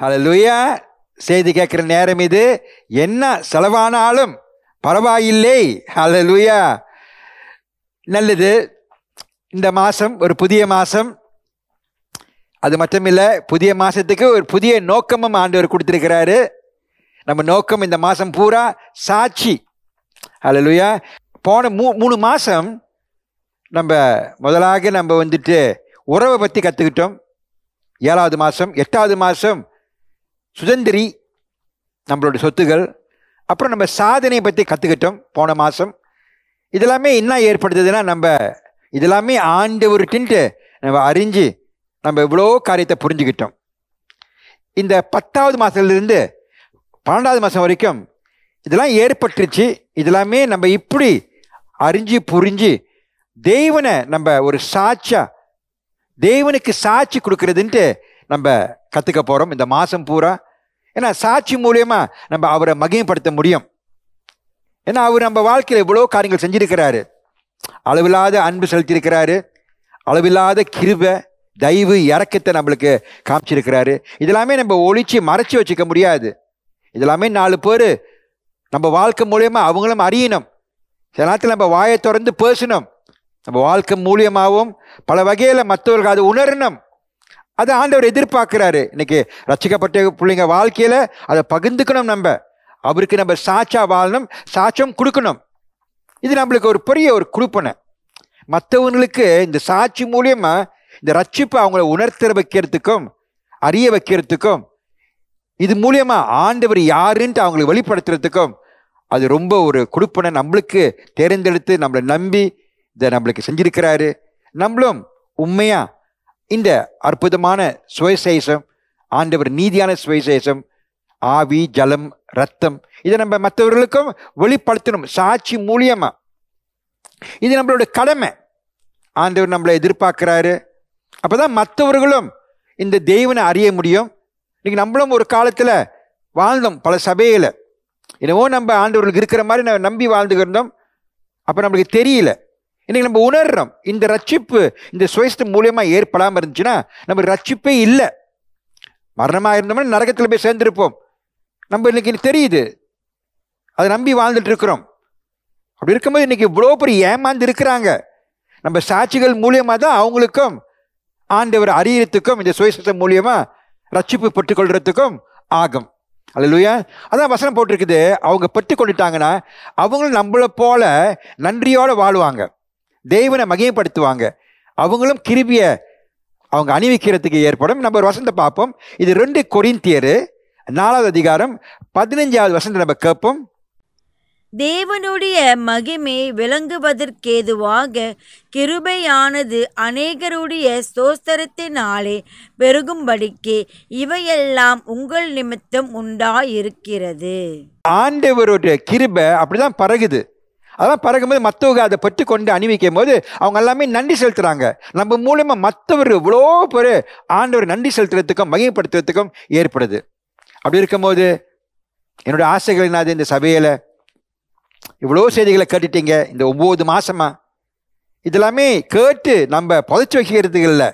ஹலலுயா செய்தி கேட்குற நேரம் இது என்ன செலவானாலும் பரவாயில்லை ஹலலுயா நல்லது இந்த மாதம் ஒரு புதிய மாதம் அது மட்டும் இல்லை புதிய மாதத்துக்கு ஒரு புதிய நோக்கமும் ஆண்டவர் கொடுத்துருக்கிறாரு நம்ம நோக்கம் இந்த மாதம் பூரா சாட்சி ஹலலுயா போன மூ மூணு மாதம் நம்ம முதலாக நம்ம வந்துட்டு உறவை பற்றி கற்றுக்கிட்டோம் ஏழாவது மாதம் எட்டாவது மாதம் சுதந்திரி நம்மளுடைய சொத்துகள் அப்புறம் நம்ம சாதனை பற்றி கற்றுக்கிட்டோம் போன மாதம் இதெல்லாமே என்ன ஏற்படுத்துதுன்னா நம்ம இதெல்லாமே ஆண்டவருக்குன்ட்டு நம்ம அறிஞ்சு நம்ம இவ்வளோ காரியத்தை புரிஞ்சுக்கிட்டோம் இந்த பத்தாவது மாதத்துலேருந்து பன்னெண்டாவது மாதம் வரைக்கும் இதெல்லாம் ஏற்பட்டுருச்சு இதெல்லாமே நம்ம இப்படி அறிஞ்சு புரிஞ்சு தெய்வனை நம்ம ஒரு சாட்சியாக தெய்வனுக்கு சாட்சி கொடுக்குறதுன்ட்டு நம்ம கற்றுக்க போகிறோம் இந்த மாதம் பூரா ஏன்னா சாட்சி மூலயமா நம்ம அவரை மகிமைப்படுத்த முடியும் ஏன்னா அவர் நம்ம வாழ்க்கையில் எவ்வளோ காரியங்கள் செஞ்சிருக்கிறாரு அளவில்லாத அன்பு செலுத்தியிருக்கிறாரு அளவில்லாத கிருப தயவு இறக்கத்தை நம்மளுக்கு காமிச்சிருக்கிறாரு இதெல்லாமே நம்ம ஒழிச்சு மறைச்சி வச்சுக்க முடியாது இதெல்லாமே நாலு பேர் நம்ம வாழ்க்கை மூலயமா அவங்களும் அறியணும் சில நேரத்தில் நம்ம வாயை திறந்து பேசணும் நம்ம வாழ்க்கை மூலியமாகவும் பல வகையில் மற்றவர்கள் அதை உணரணும் அதை ஆண்டவர் எதிர்பார்க்கிறாரு இன்னைக்கு ரச்சிக்கப்பட்ட பிள்ளைங்க வாழ்க்கையில் அதை பகிர்ந்துக்கணும் நம்ம அவருக்கு நம்ம சாட்சா வாழணும் சாட்சம் கொடுக்கணும் இது நம்மளுக்கு ஒரு பெரிய ஒரு குழுப்பனை மற்றவங்களுக்கு இந்த சாட்சி மூலியமா இந்த ரட்சிப்பை அவங்கள உணர்த்த வைக்கிறதுக்கும் அறிய வைக்கிறதுக்கும் இது மூலியமா ஆண்டவர் யாருன்ட்டு அவங்களை வெளிப்படுத்துறதுக்கும் அது ரொம்ப ஒரு கொடுப்பனை நம்மளுக்கு தேர்ந்தெடுத்து நம்மளை நம்பி இதை நம்மளுக்கு செஞ்சிருக்கிறாரு நம்மளும் உண்மையாக இந்த அற்புதமான சுயசேஷம் ஆண்டவர் நீதியான சுயசேஷம் ஆவி ஜலம் ரத்தம் இதை நம்ம மற்றவர்களுக்கும் வெளிப்படுத்தணும் சாட்சி மூலியமா இது நம்மளோட கடமை ஆண்டவர் நம்மளை எதிர்பார்க்கிறாரு அப்போதான் மற்றவர்களும் இந்த தெய்வனை அறிய முடியும் இன்னைக்கு நம்மளும் ஒரு காலத்தில் வாழ்ந்தோம் பல சபையில் என்னவோ நம்ம ஆண்டவர்களுக்கு இருக்கிற மாதிரி நம்ம நம்பி வாழ்ந்துகிருந்தோம் அப்போ நம்மளுக்கு தெரியல இன்னைக்கு நம்ம உணர்றோம் இந்த ரட்சிப்பு இந்த சுவைஸ்து மூலியமாக ஏற்படாமல் இருந்துச்சுன்னா நம்ம ரட்சிப்பே இல்லை மரணமாக இருந்தோம்னா நரகத்தில் போய் சேர்ந்துருப்போம் நம்ம இன்னைக்கு தெரியுது அதை நம்பி வாழ்ந்துட்டு இருக்கிறோம் அப்படி இருக்கும்போது இன்னைக்கு இவ்வளோ பெரிய ஏமாந்து இருக்கிறாங்க நம்ம சாட்சிகள் மூலியமாக தான் அவங்களுக்கும் ஆண்டவர் அறியறதுக்கும் இந்த சுயசத்தம் மூலியமாக ரட்சிப்பு பெற்றுக்கொள்றதுக்கும் ஆகும் அல்லையா அதான் வசனம் போட்டிருக்குது அவங்க பெற்று கொண்டுட்டாங்கன்னா அவங்களும் நம்மளை போல நன்றியோடு வாழ்வாங்க தெய்வனை மகிமைப்படுத்துவாங்க அவங்களும் கிருபியை அவங்க அணிவிக்கிறதுக்கு ஏற்படும் நம்ம ஒரு வசந்த பார்ப்போம் இது ரெண்டு கொரிந்தியரு நாலாவது அதிகாரம் பதினஞ்சாவது வசந்த நம்ம கேட்போம் தேவனுடைய மகிமை விளங்குவதற்கேதுவாக கிருபையானது அநேகருடைய சோஸ்தரத்தினாலே பெருகும்படிக்கு இவையெல்லாம் உங்கள் நிமித்தம் உண்டாயிருக்கிறது ஆண்டவருடைய கிருபை அப்படிதான் பறகுது அதெல்லாம் பறக்கும்போது மற்றவங்க அதை பற்றி கொண்டு அணிவிக்கும் போது அவங்க எல்லாமே நன்றி செலுத்துகிறாங்க நம்ம மூலயமா மற்றவர் இவ்வளோ பேர் ஆண்டவர் நன்றி செலுத்துறதுக்கும் மகிமைப்படுத்துறதுக்கும் ஏற்படுது அப்படி இருக்கும்போது என்னுடைய ஆசைகள் என்னது இந்த சபையில் இவ்வளோ செய்திகளை கேட்டுட்டீங்க இந்த ஒம்பது மாதமாக இதெல்லாமே கேட்டு நம்ம புதைச்சி வைக்கிறது இல்லை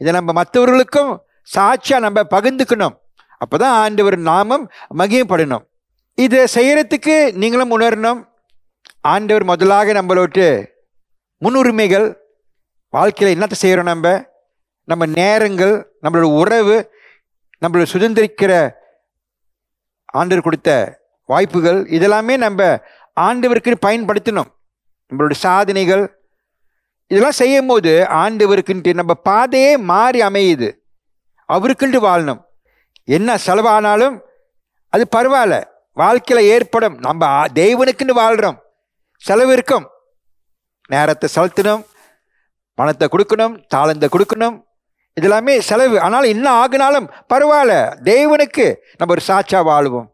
இதை நம்ம மற்றவர்களுக்கும் சாட்சியாக நம்ம பகிர்ந்துக்கணும் அப்போ தான் ஆண்டவர் நாமம் மகிமைப்படணும் இதை செய்கிறதுக்கு நீங்களும் உணரணும் ஆண்டவர் முதலாக நம்மளோட்டு முன்னுரிமைகள் வாழ்க்கையில் என்னத்தை செய்கிறோம் நம்ம நம்ம நேரங்கள் நம்மளோட உறவு நம்மளோட சுதந்திரிக்கிற ஆண்டவர் கொடுத்த வாய்ப்புகள் இதெல்லாமே நம்ம ஆண்டவருக்கு பயன்படுத்தணும் நம்மளோட சாதனைகள் இதெல்லாம் செய்யும் போது ஆண்டவருக்குன்ட்டு நம்ம பாதையே மாறி அமையுது அவருக்குன்ட்டு வாழணும் என்ன செலவானாலும் அது பரவாயில்ல வாழ்க்கையில் ஏற்படும் நம்ம தெய்வனுக்குன்னு வாழ்கிறோம் செலவிருக்கும் நேரத்தை செலுத்தணும் பணத்தை கொடுக்கணும் தாளந்தை கொடுக்கணும் இதெல்லாமே செலவு ஆனால் இன்னும் ஆகினாலும் பரவாயில்ல தேவனுக்கு நம்ம ஒரு சாட்சா வாழ்வோம்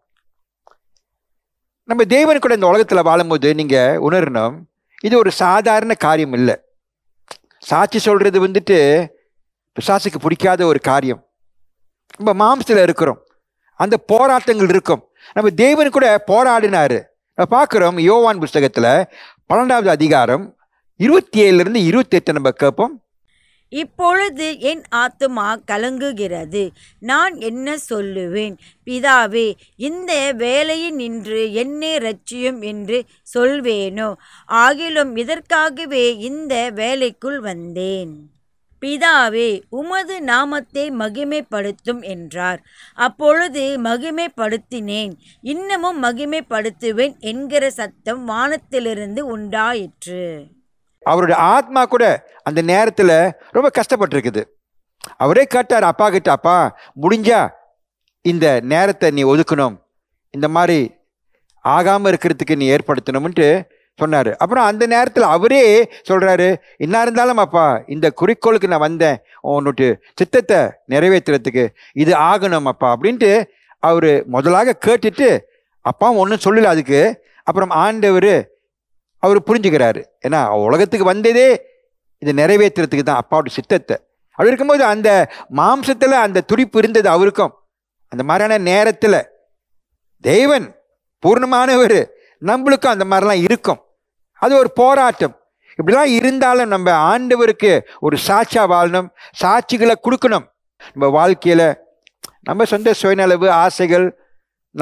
நம்ம தேவன் கூட இந்த உலகத்தில் வாழும்போது நீங்கள் உணரணும் இது ஒரு சாதாரண காரியம் இல்லை சாட்சி சொல்கிறது வந்துட்டு பிசாசுக்கு பிடிக்காத ஒரு காரியம் நம்ம மாம்சத்தில் இருக்கிறோம் அந்த போராட்டங்கள் இருக்கும் நம்ம தேவன் கூட போராடினார் பார்க்குறோம் யோவான் புஸ்தகத்தில் பன்னெண்டாவது அதிகாரம் இருபத்தி ஏழுலேருந்து இருபத்தி எட்டு நம்ம கேட்போம் இப்பொழுது என் ஆத்துமா கலங்குகிறது நான் என்ன சொல்லுவேன் பிதாவே இந்த வேலையை நின்று என்னே ரட்சியும் என்று சொல்வேனோ ஆகிலும் இதற்காகவே இந்த வேலைக்குள் வந்தேன் பிதாவே உமது நாமத்தை மகிமைப்படுத்தும் என்றார் அப்பொழுது மகிமைப்படுத்தினேன் இன்னமும் மகிமைப்படுத்துவேன் என்கிற சத்தம் வானத்திலிருந்து உண்டாயிற்று அவருடைய ஆத்மா கூட அந்த நேரத்தில் ரொம்ப கஷ்டப்பட்டிருக்குது அவரே கேட்டார் அப்பா கிட்ட அப்பா முடிஞ்சா இந்த நேரத்தை நீ ஒதுக்கணும் இந்த மாதிரி ஆகாமல் இருக்கிறதுக்கு நீ ஏற்படுத்தணும்ன்ட்டு சொன்னார் அப்புறம் அந்த நேரத்தில் அவரே சொல்கிறாரு என்ன இருந்தாலும் அப்பா இந்த குறிக்கோளுக்கு நான் வந்தேன் உன்னுட்டு சித்தத்தை நிறைவேற்றுறதுக்கு இது ஆகணும் அப்பா அப்படின்ட்டு அவர் முதலாக கேட்டுட்டு அப்பாவும் ஒன்றும் சொல்லலை அதுக்கு அப்புறம் ஆண்டவர் அவர் புரிஞ்சுக்கிறாரு ஏன்னா உலகத்துக்கு வந்ததே இதை நிறைவேற்றுறதுக்கு தான் அப்பாவோட சித்தத்தை அப்படி இருக்கும்போது அந்த மாம்சத்தில் அந்த துடிப்பு இருந்தது அவருக்கும் அந்த மாதிரியான நேரத்தில் தெய்வன் பூர்ணமானவர் நம்மளுக்கும் அந்த மாதிரிலாம் இருக்கும் அது ஒரு போராட்டம் இப்படிலாம் இருந்தாலும் நம்ம ஆண்டவருக்கு ஒரு சாட்சியாக வாழணும் சாட்சிகளை கொடுக்கணும் நம்ம வாழ்க்கையில நம்ம சொந்த சுயநலவு ஆசைகள்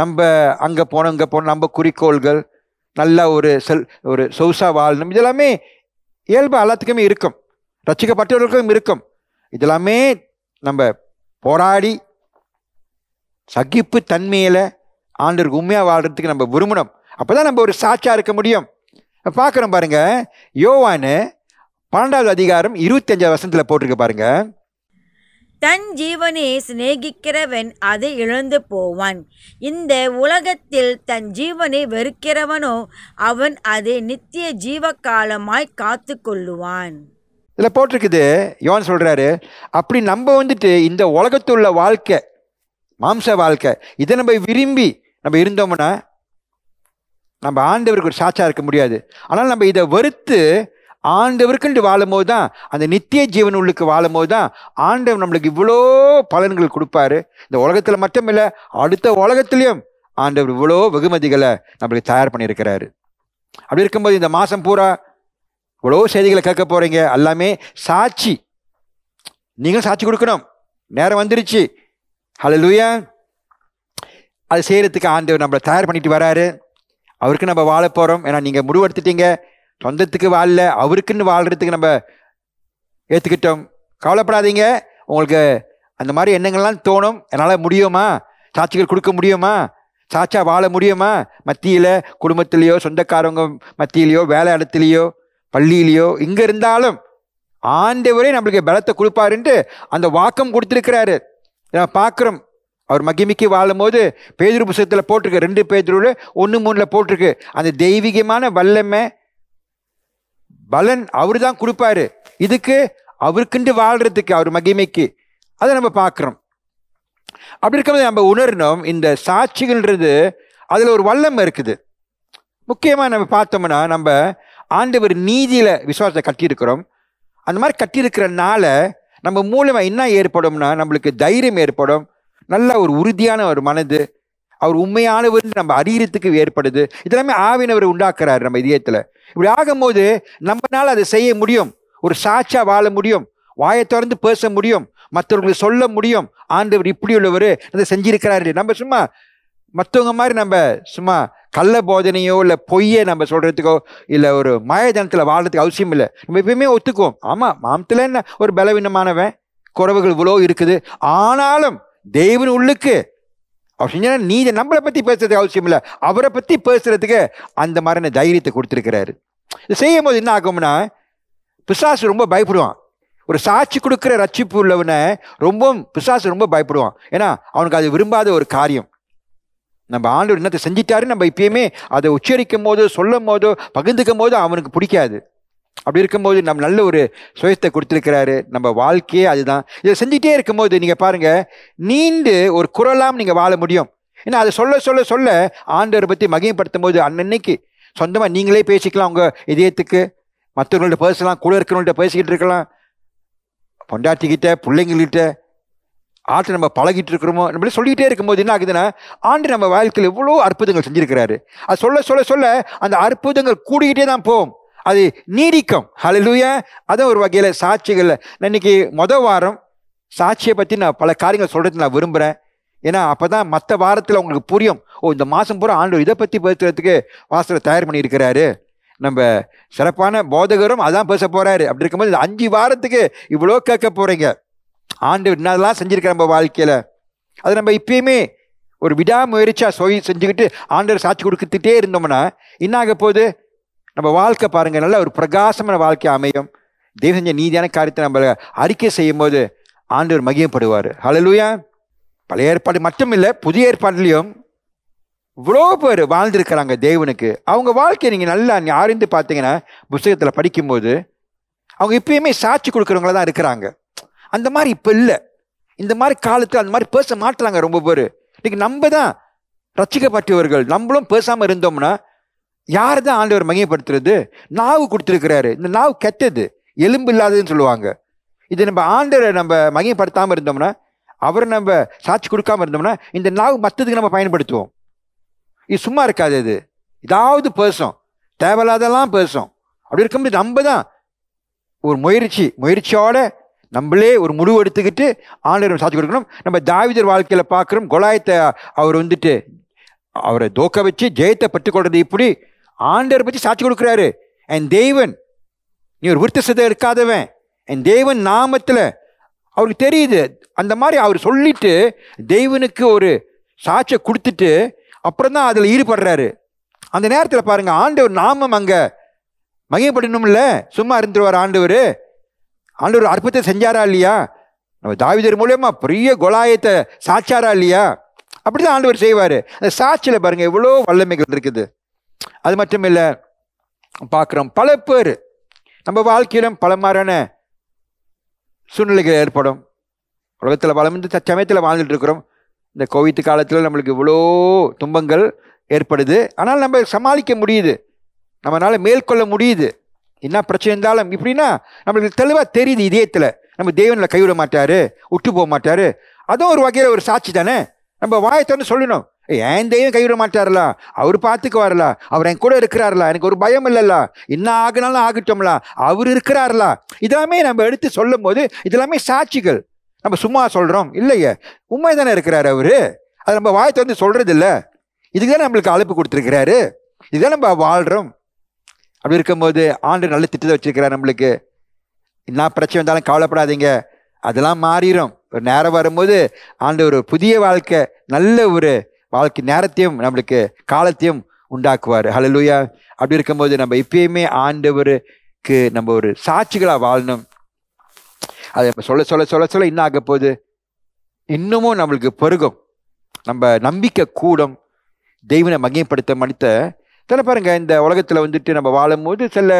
நம்ம அங்கே போனோம் இங்கே போனோம் நம்ம குறிக்கோள்கள் நல்ல ஒரு செல் ஒரு சொகுசாக வாழணும் இதெல்லாமே இயல்பு எல்லாத்துக்குமே இருக்கும் ரசிக்கப்பட்டவர்களுக்கும் இருக்கும் இதெல்லாமே நம்ம போராடி சகிப்பு தன்மையில் ஆண்டருக்கு உண்மையாக வாழ்கிறதுக்கு நம்ம விரும்பணும் அப்போ தான் நம்ம ஒரு சாட்சியாக இருக்க முடியும் பார்க்குறோம் பாருங்க யோவானு பன்னெண்டாவது அதிகாரம் அஞ்சாவது வருஷத்தில் போட்டிருக்கு பாருங்க தன் ஜீவனை சிநேகிக்கிறவன் அதை இழந்து போவான் இந்த உலகத்தில் தன் ஜீவனை வெறுக்கிறவனோ அவன் அதை நித்திய ஜீவ காலமாய் காத்து கொள்ளுவான் இதில் போட்டிருக்குது யோன் சொல்கிறாரு அப்படி நம்ம வந்துட்டு இந்த உலகத்துள்ள வாழ்க்கை மாம்ச வாழ்க்கை இதை நம்ம விரும்பி நம்ம இருந்தோம்னா நம்ம ஆண்டவருக்கு ஒரு சாட்சா இருக்க முடியாது ஆனால் நம்ம இதை வெறுத்து ஆண்டவருக்குன்ட்டு வாழும்போது தான் அந்த நித்திய ஜீவன் உள்ளுக்கு வாழும்போது தான் ஆண்டவர் நம்மளுக்கு இவ்வளோ பலன்கள் கொடுப்பாரு இந்த உலகத்தில் மட்டும் இல்லை அடுத்த உலகத்துலேயும் ஆண்டவர் இவ்வளோ வெகுமதிகளை நம்மளுக்கு தயார் பண்ணியிருக்கிறாரு அப்படி இருக்கும்போது இந்த மாதம் பூரா இவ்வளோ செய்திகளை கேட்க போகிறீங்க எல்லாமே சாட்சி நீங்களும் சாட்சி கொடுக்கணும் நேரம் வந்துருச்சு ஹலோ லூயா அது செய்கிறதுக்கு ஆண்டவர் நம்மளை தயார் பண்ணிட்டு வராரு அவருக்கு நம்ம வாழ போகிறோம் ஏன்னா நீங்கள் முடிவெடுத்துட்டீங்க சொந்தத்துக்கு வாழல அவருக்குன்னு வாழ்கிறதுக்கு நம்ம ஏற்றுக்கிட்டோம் கவலைப்படாதீங்க உங்களுக்கு அந்த மாதிரி எண்ணங்கள்லாம் தோணும் என்னால் முடியுமா சாட்சிகள் கொடுக்க முடியுமா சாச்சா வாழ முடியுமா மத்தியில் குடும்பத்திலேயோ சொந்தக்காரவங்க மத்தியிலையோ வேலை இடத்துலையோ பள்ளியிலையோ இங்கே இருந்தாலும் ஆண்டவரே நம்மளுக்கு பலத்தை கொடுப்பாருன்ட்டு அந்த வாக்கம் கொடுத்துருக்கிறாரு பார்க்குறோம் அவர் மகிமிக்கு வாழும்போது பேதுரு புஸ்தகத்தில் போட்டிருக்கு ரெண்டு பேதுருவில் ஒன்று மூணில் போட்டிருக்கு அந்த தெய்வீகமான வல்லமை பலன் அவர் தான் கொடுப்பாரு இதுக்கு அவருக்குண்டு வாழ்கிறதுக்கு அவர் மகிமைக்கு அதை நம்ம பார்க்குறோம் அப்படி இருக்கும்போது நம்ம உணரணும் இந்த சாட்சிகள்ன்றது அதில் ஒரு வல்லமை இருக்குது முக்கியமாக நம்ம பார்த்தோம்னா நம்ம ஆண்டவர் நீதியில் விசுவாசத்தை கட்டியிருக்கிறோம் அந்த மாதிரி கட்டியிருக்கிறனால நம்ம மூலமாக என்ன ஏற்படும்னா நம்மளுக்கு தைரியம் ஏற்படும் நல்ல ஒரு உறுதியான ஒரு மனது அவர் உண்மையானவர் நம்ம அறியறதுக்கு ஏற்படுது இதெல்லாமே ஆவினவர் உண்டாக்குறாரு நம்ம இதயத்தில் இப்படி ஆகும்போது நம்மளால் அதை செய்ய முடியும் ஒரு சாட்சா வாழ முடியும் வாயை திறந்து பேச முடியும் மற்றவர்களுக்கு சொல்ல முடியும் ஆண்டவர் இப்படி உள்ளவர் அதை செஞ்சிருக்கிறாரு நம்ம சும்மா மற்றவங்க மாதிரி நம்ம சும்மா கள்ள போதனையோ இல்லை பொய்யை நம்ம சொல்கிறதுக்கோ இல்லை ஒரு மயதனத்தில் வாழ்கிறதுக்கு அவசியம் இல்லை நம்ம எப்பயுமே ஒத்துக்குவோம் ஆமாம் மாமத்தில் என்ன ஒரு பலவீனமானவன் குறவுகள் இவ்வளோ இருக்குது ஆனாலும் தெய்வன் உள்ளுக்கு அவர் செஞ்சால் நீ நம்மளை பற்றி பேசுறதுக்கு அவசியம் இல்லை அவரை பற்றி பேசுறதுக்கு அந்த மாதிரி தைரியத்தை கொடுத்துருக்கிறாரு இது செய்யும் போது என்ன ஆகும்னா பிசாசு ரொம்ப பயப்படுவான் ஒரு சாட்சி கொடுக்குற ரட்சிப்பு உள்ளவனை ரொம்பவும் பிசாசு ரொம்ப பயப்படுவான் ஏன்னா அவனுக்கு அது விரும்பாத ஒரு காரியம் நம்ம ஆண்டவர் என்னத்தை செஞ்சிட்டாரு நம்ம இப்பயுமே அதை உச்சரிக்கும் போதோ சொல்லும் போதோ பகிர்ந்துக்கும் போதோ அவனுக்கு பிடிக்காது அப்படி இருக்கும்போது நம்ம நல்ல ஒரு சுயத்தை கொடுத்துருக்கிறாரு நம்ம வாழ்க்கையே அதுதான் இதை செஞ்சுட்டே இருக்கும்போது நீங்கள் பாருங்கள் நீண்டு ஒரு குரலாம் நீங்கள் வாழ முடியும் ஏன்னா அதை சொல்ல சொல்ல சொல்ல ஆண்டவரை பற்றி மகிமைப்படுத்தும் போது அன்னன்னைக்கு சொந்தமாக நீங்களே பேசிக்கலாம் உங்கள் இதயத்துக்கு மற்றவங்கள்ட்ட பேசலாம் கூட இருக்கிறவங்கள்ட்ட பேசிக்கிட்டு இருக்கலாம் பொண்டாட்டிக்கிட்ட பிள்ளைங்கள்கிட்ட ஆற்றை நம்ம பழகிட்டு இருக்கிறோமோ நம்மளே சொல்லிக்கிட்டே இருக்கும்போது என்ன ஆகுதுன்னா ஆண்டு நம்ம வாழ்க்கையில் எவ்வளோ அற்புதங்கள் செஞ்சுருக்கிறாரு அது சொல்ல சொல்ல சொல்ல அந்த அற்புதங்கள் கூடிக்கிட்டே தான் போகும் அது நீடிக்கும் ஹலலூயா அதை ஒரு வகையில் சாட்சிகள் இன்னைக்கு மொத வாரம் சாட்சியை பற்றி நான் பல காரியங்கள் சொல்கிறது நான் விரும்புகிறேன் ஏன்னா அப்போ தான் மற்ற வாரத்தில் உங்களுக்கு புரியும் ஓ இந்த மாதம் பூரா ஆண்டு இதை பற்றி பேசுகிறதுக்கு வாசலை தயார் பண்ணியிருக்கிறாரு நம்ம சிறப்பான போதகரும் அதான் பேச போகிறாரு அப்படி இருக்கும்போது இந்த அஞ்சு வாரத்துக்கு இவ்வளோ கேட்க போகிறீங்க ஆண்டு என்னதெல்லாம் செஞ்சுருக்க நம்ம வாழ்க்கையில் அது நம்ம இப்பயுமே ஒரு விடாமுயற்சியாக சொல்லி செஞ்சுக்கிட்டு ஆண்டர் சாட்சி கொடுத்துட்டே இருந்தோம்னா என்ன ஆக போகுது நம்ம வாழ்க்கை பாருங்கள் நல்ல ஒரு பிரகாசமான வாழ்க்கை அமையும் தேவ செஞ்ச நீதியான காரியத்தை நம்ம அறிக்கை செய்யும் போது ஆண்டவர் மகியப்படுவார் ஹலலூயா பழைய ஏற்பாடு மட்டும் இல்லை புதிய ஏற்பாடுலேயும் இவ்வளோ பேர் வாழ்ந்திருக்கிறாங்க தேவனுக்கு அவங்க வாழ்க்கையை நீங்கள் நல்லா அறிந்து பார்த்தீங்கன்னா புஸ்தகத்தில் படிக்கும்போது அவங்க இப்பயுமே சாட்சி கொடுக்குறவங்கள தான் இருக்கிறாங்க அந்த மாதிரி இப்போ இல்லை இந்த மாதிரி காலத்தில் அந்த மாதிரி பேச மாட்டுறாங்க ரொம்ப பேர் இன்றைக்கி நம்ம தான் ரசிக்கப்பட்டவர்கள் நம்மளும் பேசாமல் இருந்தோம்னா யார் தான் ஆண்டவர் மகிமைப்படுத்துறது நாவு கொடுத்துருக்கிறாரு இந்த நாவு கெட்டது எலும்பு இல்லாததுன்னு சொல்லுவாங்க இது நம்ம ஆண்டரை நம்ம மகிமைப்படுத்தாமல் இருந்தோம்னா அவரை நம்ம சாட்சி கொடுக்காமல் இருந்தோம்னா இந்த நாவு மற்றதுக்கு நம்ம பயன்படுத்துவோம் இது சும்மா இருக்காது இது இதாவது பேசும் தேவையில்லாதெல்லாம் பேசும் அப்படி இருக்கும்போது நம்ம தான் ஒரு முயற்சி முயற்சியோட நம்மளே ஒரு முடிவு எடுத்துக்கிட்டு ஆண்டவர் சாட்சி கொடுக்கணும் நம்ம தாவிதர் வாழ்க்கையில் பார்க்குறோம் கொலாயத்தை அவர் வந்துட்டு அவரை தோக்க வச்சு ஜெயத்தை பெற்றுக்கொள்றது இப்படி ஆண்டவர் பற்றி சாட்சி கொடுக்குறாரு என் தெய்வன் நீ ஒரு விருத்த சிதை இருக்காதவன் என் தெய்வன் நாமத்தில் அவருக்கு தெரியுது அந்த மாதிரி அவர் சொல்லிட்டு தெய்வனுக்கு ஒரு சாட்சியை கொடுத்துட்டு அப்புறம் தான் அதில் ஈடுபடுறாரு அந்த நேரத்தில் பாருங்கள் ஆண்டவர் நாமம் அங்கே மகிமைப்படணும்ல சும்மா இருந்துருவார் ஆண்டவர் ஆண்டவர் அற்புதத்தை செஞ்சாரா இல்லையா நம்ம தாவிதர் மூலயமா பெரிய கொலாயத்தை சாட்சாரா இல்லையா அப்படி தான் ஆண்டவர் செய்வார் அந்த சாட்சியில் பாருங்கள் எவ்வளோ வல்லமைகள் இருக்குது அது மட்டும் இல்லை பார்க்குறோம் பல பேர் நம்ம வாழ்க்கையிலும் பல மாதிரியான சூழ்நிலைகள் ஏற்படும் உலகத்தில் வளர்ந்து சமயத்தில் வாழ்ந்துட்டு இருக்கிறோம் இந்த கோவித்து காலத்தில் நம்மளுக்கு இவ்வளோ துன்பங்கள் ஏற்படுது ஆனால் நம்ம சமாளிக்க முடியுது நம்மளால் மேற்கொள்ள முடியுது என்ன பிரச்சனை இருந்தாலும் இப்படின்னா நம்மளுக்கு தெளிவாக தெரியுது இதயத்தில் நம்ம தேவனில் கைவிட மாட்டார் விட்டு போக மாட்டார் அதுவும் ஒரு வகையில் ஒரு சாட்சி தானே நம்ம வாயத்தன்னு சொல்லணும் என் தெய்வம் கைவிட மாட்டார்ல அவர் பார்த்துக்குவார்ல அவர் என் கூட இருக்கிறார்ல எனக்கு ஒரு பயம் இல்லைல்ல என்ன ஆகினாலும் ஆகிட்டோம்ல அவர் இருக்கிறார்ல இதெல்லாமே நம்ம எடுத்து சொல்லும் போது இதெல்லாமே சாட்சிகள் நம்ம சும்மா சொல்கிறோம் இல்லையே உண்மை தானே இருக்கிறார் அவர் அது நம்ம வாயத்தை வந்து சொல்கிறது இல்லை இதுக்கு தான் நம்மளுக்கு அழைப்பு கொடுத்துருக்கிறாரு இதுதான் நம்ம வாழ்கிறோம் அப்படி இருக்கும்போது ஆண்டு நல்ல திட்டத்தை வச்சுருக்கிறார் நம்மளுக்கு என்ன பிரச்சனை வந்தாலும் கவலைப்படாதீங்க அதெல்லாம் மாறிடும் ஒரு நேரம் வரும்போது ஆண்டு ஒரு புதிய வாழ்க்கை நல்ல ஒரு வாழ்க்கை நேரத்தையும் நம்மளுக்கு காலத்தையும் உண்டாக்குவார் ஹலலூயா அப்படி இருக்கும்போது நம்ம இப்பயுமே ஆண்டவருக்கு நம்ம ஒரு சாட்சிகளாக வாழணும் அதை நம்ம சொல்ல சொல்ல சொல்ல சொல்ல என்ன ஆக போகுது இன்னமும் நம்மளுக்கு பெருகும் நம்ம நம்பிக்கை கூடும் தெய்வனை மகிமைப்படுத்த மனித தலை பாருங்க இந்த உலகத்தில் வந்துட்டு நம்ம வாழும்போது சில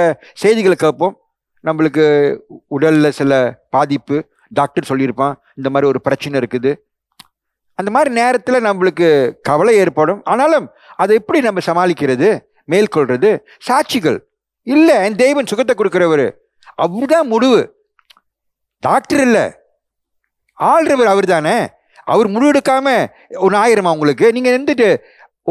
செய்திகளை கேட்போம் நம்மளுக்கு உடலில் சில பாதிப்பு டாக்டர் சொல்லியிருப்பான் இந்த மாதிரி ஒரு பிரச்சனை இருக்குது அந்த மாதிரி நேரத்தில் நம்மளுக்கு கவலை ஏற்படும் ஆனாலும் அதை எப்படி நம்ம சமாளிக்கிறது மேற்கொள்வது சாட்சிகள் இல்லை என் தெய்வன் சுகத்தை கொடுக்குறவர் அவர் தான் முடிவு டாக்டர் இல்லை ஆள்றவர் அவர் தானே அவர் எடுக்காமல் ஒன்று ஆயிரமா உங்களுக்கு நீங்கள் நின்றுட்டு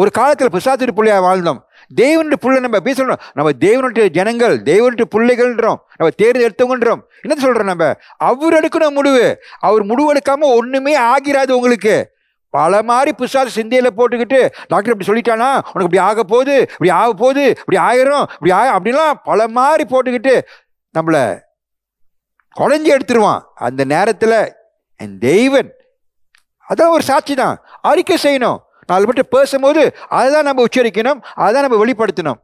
ஒரு காலத்தில் பிசாத்திரி பிள்ளையாக வாழ்ந்தோம் தெய்வன்ட்டு பிள்ளை நம்ம எப்படி நம்ம தெய்வனுடைய ஜனங்கள் தெய்வனுடைய பிள்ளைகள்ன்றோம் நம்ம தேர்ந்தெடுத்தவங்கன்றோம் என்ன சொல்கிறோம் நம்ம அவர் எடுக்கணும் முடிவு அவர் முடிவு எடுக்காமல் ஒன்றுமே ஆகிறாது உங்களுக்கு பல மாதிரி பிசாசு சிந்தையில் போட்டுக்கிட்டு டாக்டர் இப்படி சொல்லிட்டானா உனக்கு இப்படி ஆக போகுது இப்படி ஆக போகுது இப்படி ஆயிரும் இப்படி ஆய அப்படிலாம் பல மாதிரி போட்டுக்கிட்டு நம்மளை குழஞ்சி எடுத்துருவான் அந்த நேரத்தில் என் தெய்வன் அதான் ஒரு சாட்சி தான் அறிக்கை செய்யணும் நாலு மட்டும் பேசும்போது அதை தான் நம்ம உச்சரிக்கணும் அதை தான் நம்ம வெளிப்படுத்தணும்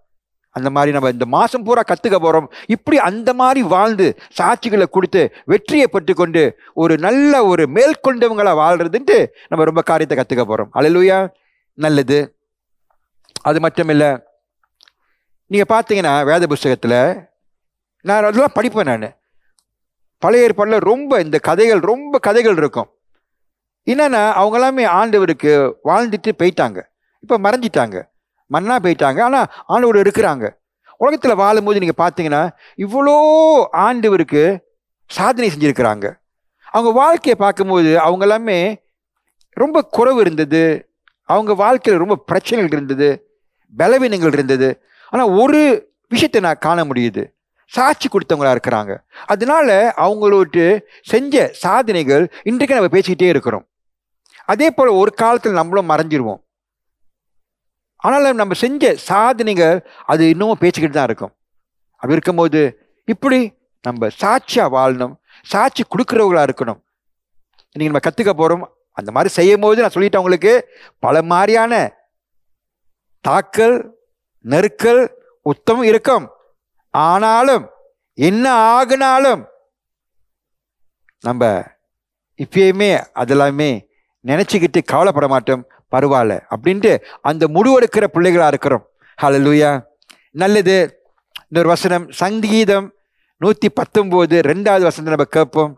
அந்த மாதிரி நம்ம இந்த மாதம் பூரா கற்றுக்க போகிறோம் இப்படி அந்த மாதிரி வாழ்ந்து சாட்சிகளை கொடுத்து வெற்றியை பெற்று கொண்டு ஒரு நல்ல ஒரு மேற்கொண்டவங்களாக வாழ்கிறதுன்ட்டு நம்ம ரொம்ப காரியத்தை கற்றுக்க போகிறோம் அழலுயா நல்லது அது மட்டும் இல்லை நீங்கள் பார்த்தீங்கன்னா வேத புஸ்தகத்தில் நான் அதெல்லாம் படிப்பேன் நான் பழைய ஏற்பாடில் ரொம்ப இந்த கதைகள் ரொம்ப கதைகள் இருக்கும் என்னென்னா அவங்களாமே ஆண்டவருக்கு வாழ்ந்துட்டு போயிட்டாங்க இப்போ மறைஞ்சிட்டாங்க மண்ணாக போயிட்டாங்க ஆனால் ஆண்டவர் இருக்கிறாங்க உலகத்தில் வாழும்போது நீங்கள் பார்த்தீங்கன்னா இவ்வளோ ஆண்டவருக்கு சாதனை செஞ்சுருக்கிறாங்க அவங்க வாழ்க்கையை பார்க்கும்போது அவங்க எல்லாமே ரொம்ப குறவு இருந்தது அவங்க வாழ்க்கையில் ரொம்ப பிரச்சனைகள் இருந்தது பலவீனங்கள் இருந்தது ஆனால் ஒரு விஷயத்தை நான் காண முடியுது சாட்சி கொடுத்தவங்களா இருக்கிறாங்க அதனால அவங்களோட்டு செஞ்ச சாதனைகள் இன்றைக்கு நம்ம பேசிக்கிட்டே இருக்கிறோம் அதே போல் ஒரு காலத்தில் நம்மளும் மறைஞ்சிருவோம் ஆனால் நம்ம செஞ்ச சாதனைகள் அது இன்னமும் பேச்சுக்கிட்டு தான் இருக்கும் அப்படி இருக்கும்போது இப்படி நம்ம சாட்சியாக வாழணும் சாட்சி கொடுக்குறவங்களாக இருக்கணும் இன்றைக்கி நம்ம கற்றுக்க போகிறோம் அந்த மாதிரி செய்யும் போது நான் சொல்லிட்டேன் உங்களுக்கு பல மாதிரியான தாக்கல் நெருக்கல் உத்தமும் இருக்கும் ஆனாலும் என்ன ஆகினாலும் நம்ம இப்பயுமே அதெல்லாமே நினச்சிக்கிட்டு கவலைப்பட மாட்டோம் பரவாயில்ல அப்படின்ட்டு அந்த முடிவெடுக்கிற பிள்ளைகளாக இருக்கிறோம் ஹலலூயா நல்லது இன்னொரு வசனம் சங்கீதம் நூற்றி பத்தொம்போது ரெண்டாவது வசனம் நம்ம கேட்போம்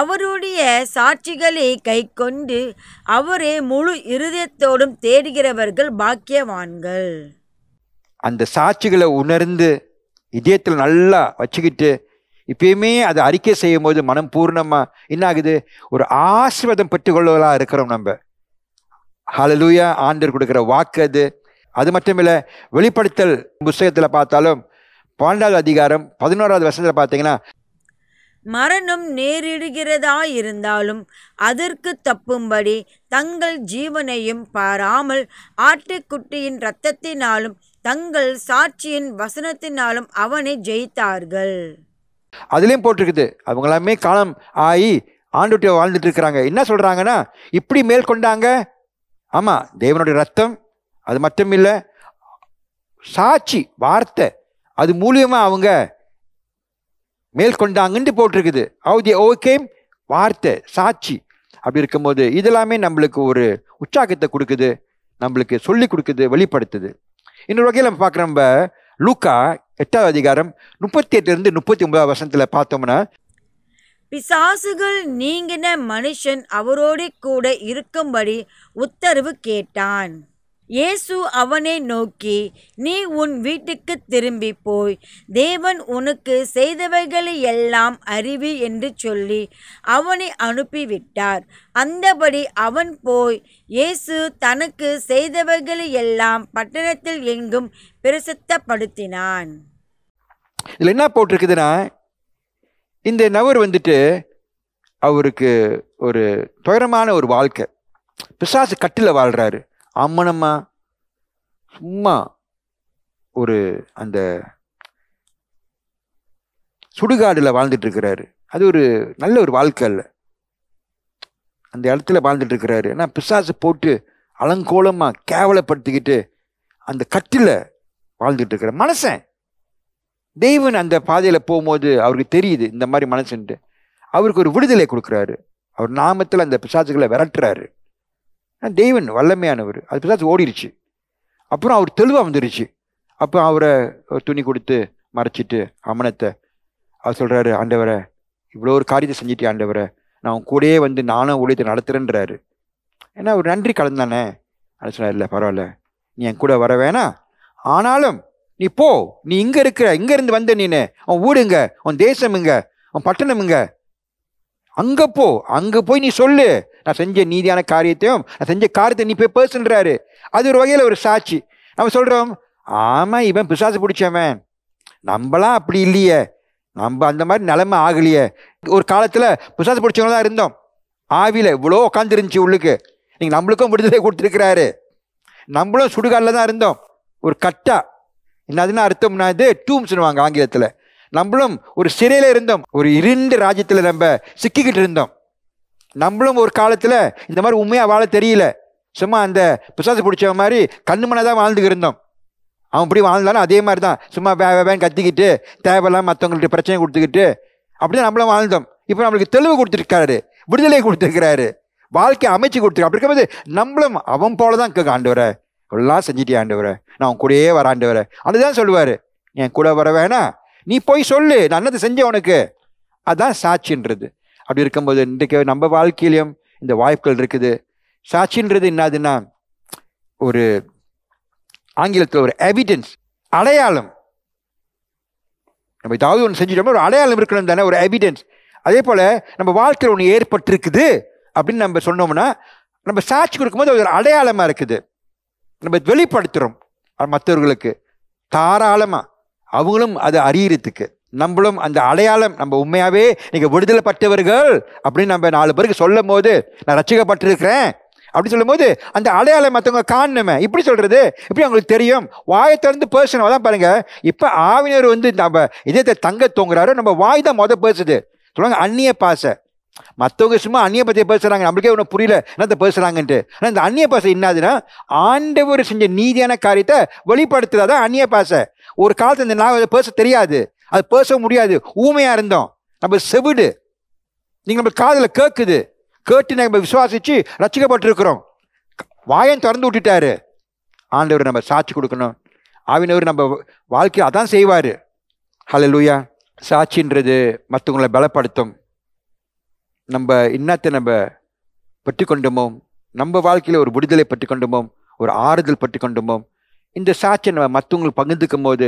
அவருடைய சாட்சிகளை கை கொண்டு அவரே முழு இருதயத்தோடும் தேடுகிறவர்கள் பாக்கியவான்கள் அந்த சாட்சிகளை உணர்ந்து இதயத்தில் நல்லா வச்சுக்கிட்டு இப்பயுமே அதை அறிக்கை செய்யும் போது மனம் பூர்ணமாக என்ன ஆகுது ஒரு ஆசிர்வாதம் பெற்றுக்கொள்வதாக இருக்கிறோம் நம்ம ஹலலூயா ஆண்டர் கொடுக்குற வாக்கு அது அது மட்டும் இல்லை வெளிப்படுத்தல் புஸ்தகத்தில் பார்த்தாலும் பன்னெண்டாவது அதிகாரம் பதினோராவது வருஷத்தில் பார்த்தீங்கன்னா மரணம் நேரிடுகிறதா இருந்தாலும் அதற்கு தப்பும்படி தங்கள் ஜீவனையும் பாராமல் ஆட்டுக்குட்டியின் இரத்தத்தினாலும் தங்கள் சாட்சியின் வசனத்தினாலும் அவனை ஜெயித்தார்கள் அதுலேயும் போட்டிருக்குது அவங்க எல்லாமே காலம் ஆகி ஆண்டு வாழ்ந்துட்டு இருக்கிறாங்க என்ன சொல்கிறாங்கன்னா இப்படி மேற்கொண்டாங்க ஆமாம் தேவனுடைய ரத்தம் அது மட்டும் இல்லை சாட்சி வார்த்தை அது மூலியமாக அவங்க மேற்கொண்டாங்கன்னு போட்டிருக்குது அவதி தி வார்த்தை சாட்சி அப்படி இருக்கும்போது இதெல்லாமே நம்மளுக்கு ஒரு உற்சாகத்தை கொடுக்குது நம்மளுக்கு சொல்லி கொடுக்குது வெளிப்படுத்துது இன்னொரு வகையில் நம்ம பார்க்குறோம் லூக்கா எட்டாவது அதிகாரம் முப்பத்தி எட்டுலேருந்து முப்பத்தி ஒன்பதாவது வருஷத்தில் பார்த்தோம்னா பிசாசுகள் நீங்கின மனுஷன் அவரோடு கூட இருக்கும்படி உத்தரவு கேட்டான் இயேசு அவனை நோக்கி நீ உன் வீட்டுக்கு திரும்பி போய் தேவன் உனக்கு செய்தவைகளை எல்லாம் அறிவி என்று சொல்லி அவனை அனுப்பிவிட்டார் அந்தபடி அவன் போய் இயேசு தனக்கு செய்தவைகளை எல்லாம் பட்டணத்தில் எங்கும் பிரசித்தப்படுத்தினான் இதில் என்ன போட்டிருக்குதுன்னா இந்த நபர் வந்துட்டு அவருக்கு ஒரு துயரமான ஒரு வாழ்க்கை பிசாசு கட்டில் வாழ்கிறாரு அம்மனம்மா சும்மா ஒரு அந்த சுடுகாடில் வாழ்ந்துட்டு இருக்கிறாரு அது ஒரு நல்ல ஒரு வாழ்க்கை இல்லை அந்த இடத்துல வாழ்ந்துட்டு இருக்கிறாரு ஆனால் பிசாசு போட்டு அலங்கோலமாக கேவலப்படுத்திக்கிட்டு அந்த கட்டில் வாழ்ந்துட்டு இருக்கிற மனசன் தெய்வன் அந்த பாதையில் போகும்போது அவருக்கு தெரியுது இந்த மாதிரி மனசுன்ட்டு அவருக்கு ஒரு விடுதலை கொடுக்குறாரு அவர் நாமத்தில் அந்த பிசாசுகளை விரட்டுறாரு தெய்வன் வல்லமையானவர் அது பிசாசு ஓடிடுச்சு அப்புறம் அவர் தெளிவாக வந்துடுச்சு அப்போ அவரை துணி கொடுத்து மறைச்சிட்டு அமனத்தை அவர் சொல்கிறாரு ஆண்டவரை இவ்வளோ ஒரு காரியத்தை செஞ்சுட்டு ஆண்டவரை நான் உன் கூடயே வந்து நானும் ஊழியத்தை நடத்துகிறேன்றாரு ஏன்னா ஒரு நன்றி கலந்தானே அது சொன்னார் இல்லை பரவாயில்ல நீ என் கூட வர வேணாம் ஆனாலும் நீ போ நீ இங்கே இருக்கிற இருந்து வந்த நீனு உன் ஊடுங்க உன் தேசம் இங்க உன் பட்டணம் இங்க அங்கே போ அங்கே போய் நீ சொல்லு நான் செஞ்ச நீதியான காரியத்தையும் நான் செஞ்ச காரியத்தை நீ போய் பேசுன்றாரு அது ஒரு வகையில் ஒரு சாட்சி நம்ம சொல்கிறோம் ஆமாம் இவன் பிசாசு பிடிச்சவன் நம்மளாம் அப்படி இல்லையே நம்ம அந்த மாதிரி நிலைமை ஆகலையே ஒரு காலத்தில் பிசாசு பிடிச்சவங்க தான் இருந்தோம் ஆவியில் இவ்வளோ உட்காந்துருந்துச்சு உள்ளுக்கு நீங்கள் நம்மளுக்கும் விடுதலை கொடுத்துருக்கிறாரு நம்மளும் சுடுகாலில் தான் இருந்தோம் ஒரு கட்டா என்னதுன்னு அர்த்தம்னா இது சொல்லுவாங்க ஆங்கிலத்தில் நம்மளும் ஒரு சிறையில் இருந்தோம் ஒரு இரண்டு ராஜ்யத்தில் நம்ம சிக்கிக்கிட்டு இருந்தோம் நம்மளும் ஒரு காலத்தில் இந்த மாதிரி உண்மையாக வாழ தெரியல சும்மா அந்த பிசாசு பிடிச்ச மாதிரி கண்ணுமனை தான் வாழ்ந்துக்கிட்டு இருந்தோம் அவன் இப்படி வாழ்ந்தாலும் அதே மாதிரி தான் சும்மா வே வேன் கத்திக்கிட்டு தேவையில்லாம் மற்றவங்கள்ட்ட பிரச்சனை கொடுத்துக்கிட்டு அப்படியே நம்மளும் வாழ்ந்தோம் இப்போ நம்மளுக்கு தெளிவு கொடுத்துருக்காரு விடுதலை கொடுத்துருக்கிறாரு வாழ்க்கை அமைச்சு கொடுத்துருக்கா அப்படி இருக்கும்போது நம்மளும் அவன் போல தான் ஆண்டு வர எல்லாம் செஞ்சிட்டே ஆண்டவரை நான் உன் கூடயே வர அதுதான் சொல்லுவார் என் கூட வர வேணா நீ போய் சொல்லு நான் என்னது செஞ்சேன் உனக்கு அதுதான் சாட்சின்றது அப்படி இருக்கும்போது இன்றைக்கு நம்ம வாழ்க்கையிலையும் இந்த வாய்ப்புகள் இருக்குது சாட்சின்றது என்னதுன்னா ஒரு ஆங்கிலத்தில் ஒரு எவிடன்ஸ் அடையாளம் நம்ம ஏதாவது ஒன்று செஞ்சிட்டோம்னா ஒரு அடையாளம் இருக்கணும் தானே ஒரு எவிடன்ஸ் அதே போல் நம்ம வாழ்க்கையில் ஒன்று ஏற்பட்டிருக்குது அப்படின்னு நம்ம சொன்னோம்னா நம்ம சாட்சி கொடுக்கும்போது ஒரு அடையாளமாக இருக்குது நம்ம வெளிப்படுத்துகிறோம் மற்றவர்களுக்கு தாராளமாக அவங்களும் அதை அறியறதுக்கு நம்மளும் அந்த அடையாளம் நம்ம உண்மையாகவே நீங்கள் விடுதலை பட்டவர்கள் அப்படின்னு நம்ம நாலு பேருக்கு சொல்லும் போது நான் ரசிக்கப்பட்டிருக்கிறேன் அப்படின்னு சொல்லும்போது அந்த அடையாளம் மற்றவங்க காணணுமே இப்படி சொல்கிறது இப்படி அவங்களுக்கு தெரியும் வாயை திறந்து பேசணும் தான் பாருங்கள் இப்போ ஆவினர் வந்து நம்ம இதயத்தை தங்க தூங்குறாரு நம்ம வாய் தான் மொதல் பேசுது சொல்லுவாங்க அந்நிய பாசை மற்றவங்க சும்மா அந்நிய பசையை பேசுகிறாங்க நம்மளுக்கே ஒன்றும் புரியல என்னத்தை பேசுகிறாங்கன்ட்டு ஆனால் இந்த அந்நிய பாசை என்னதுன்னா ஆண்டவர் செஞ்ச நீதியான காரியத்தை வெளிப்படுத்துறதான் அந்நிய பாசை ஒரு காலத்தில் இந்த நான் பேச தெரியாது அது பேச முடியாது ஊமையாக இருந்தோம் நம்ம செவிடு நீங்கள் நம்ம காதில் கேட்குது கேட்டு நம்ம விசுவாசித்து ரசிக்கப்பட்டிருக்கிறோம் வாயம் திறந்து விட்டுட்டாரு ஆண்டவர் நம்ம சாட்சி கொடுக்கணும் ஆவினவர் நம்ம வாழ்க்கையில் அதான் செய்வார் ஹலோ லூயா சாட்சின்றது மற்றவங்களை பலப்படுத்தும் நம்ம இன்னத்தை நம்ம பற்றி கொண்டோமோ நம்ம வாழ்க்கையில் ஒரு விடுதலை பற்றி கொண்டோமோ ஒரு ஆறுதல் பற்றி கொண்டுமோம் இந்த சாட்சியை நம்ம மற்றவங்களுக்கு பகிர்ந்துக்கும் போது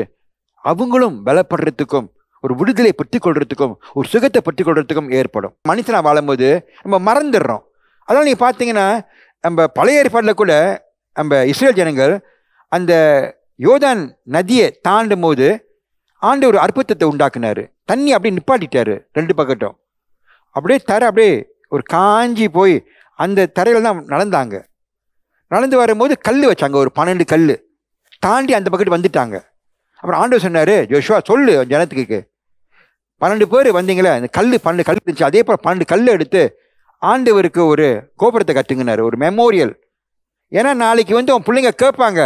அவங்களும் பலப்படுறதுக்கும் ஒரு விடுதலை பற்றி கொள்றதுக்கும் ஒரு சுகத்தை பற்றி கொள்றதுக்கும் ஏற்படும் மனுஷனாக வாழும்போது நம்ம மறந்துடுறோம் அதனால் நீங்கள் பார்த்தீங்கன்னா நம்ம பழைய ஏற்பாட்டில் கூட நம்ம இஸ்ரேல் ஜனங்கள் அந்த யோதான் நதியை தாண்டும் போது ஆண்டு ஒரு அற்புதத்தை உண்டாக்குனார் தண்ணி அப்படியே நிப்பாட்டிட்டார் ரெண்டு பக்கட்டும் அப்படியே தரை அப்படியே ஒரு காஞ்சி போய் அந்த தரையில் தான் நடந்தாங்க நடந்து வரும்போது கல் வச்சாங்க ஒரு பன்னெண்டு கல் தாண்டி அந்த பக்கத்து வந்துட்டாங்க அப்புறம் ஆண்டவர் சொன்னார் ஜோஷுவா சொல்லு ஜனத்துக்கு பன்னெண்டு பேர் வந்தீங்களே அந்த கல் பன்னெண்டு கல் இருந்துச்சு அதே போல் பன்னெண்டு கல் எடுத்து ஆண்டவருக்கு ஒரு கோபுரத்தை கட்டுங்கினார் ஒரு மெமோரியல் ஏன்னா நாளைக்கு வந்து உன் பிள்ளைங்க கேட்பாங்க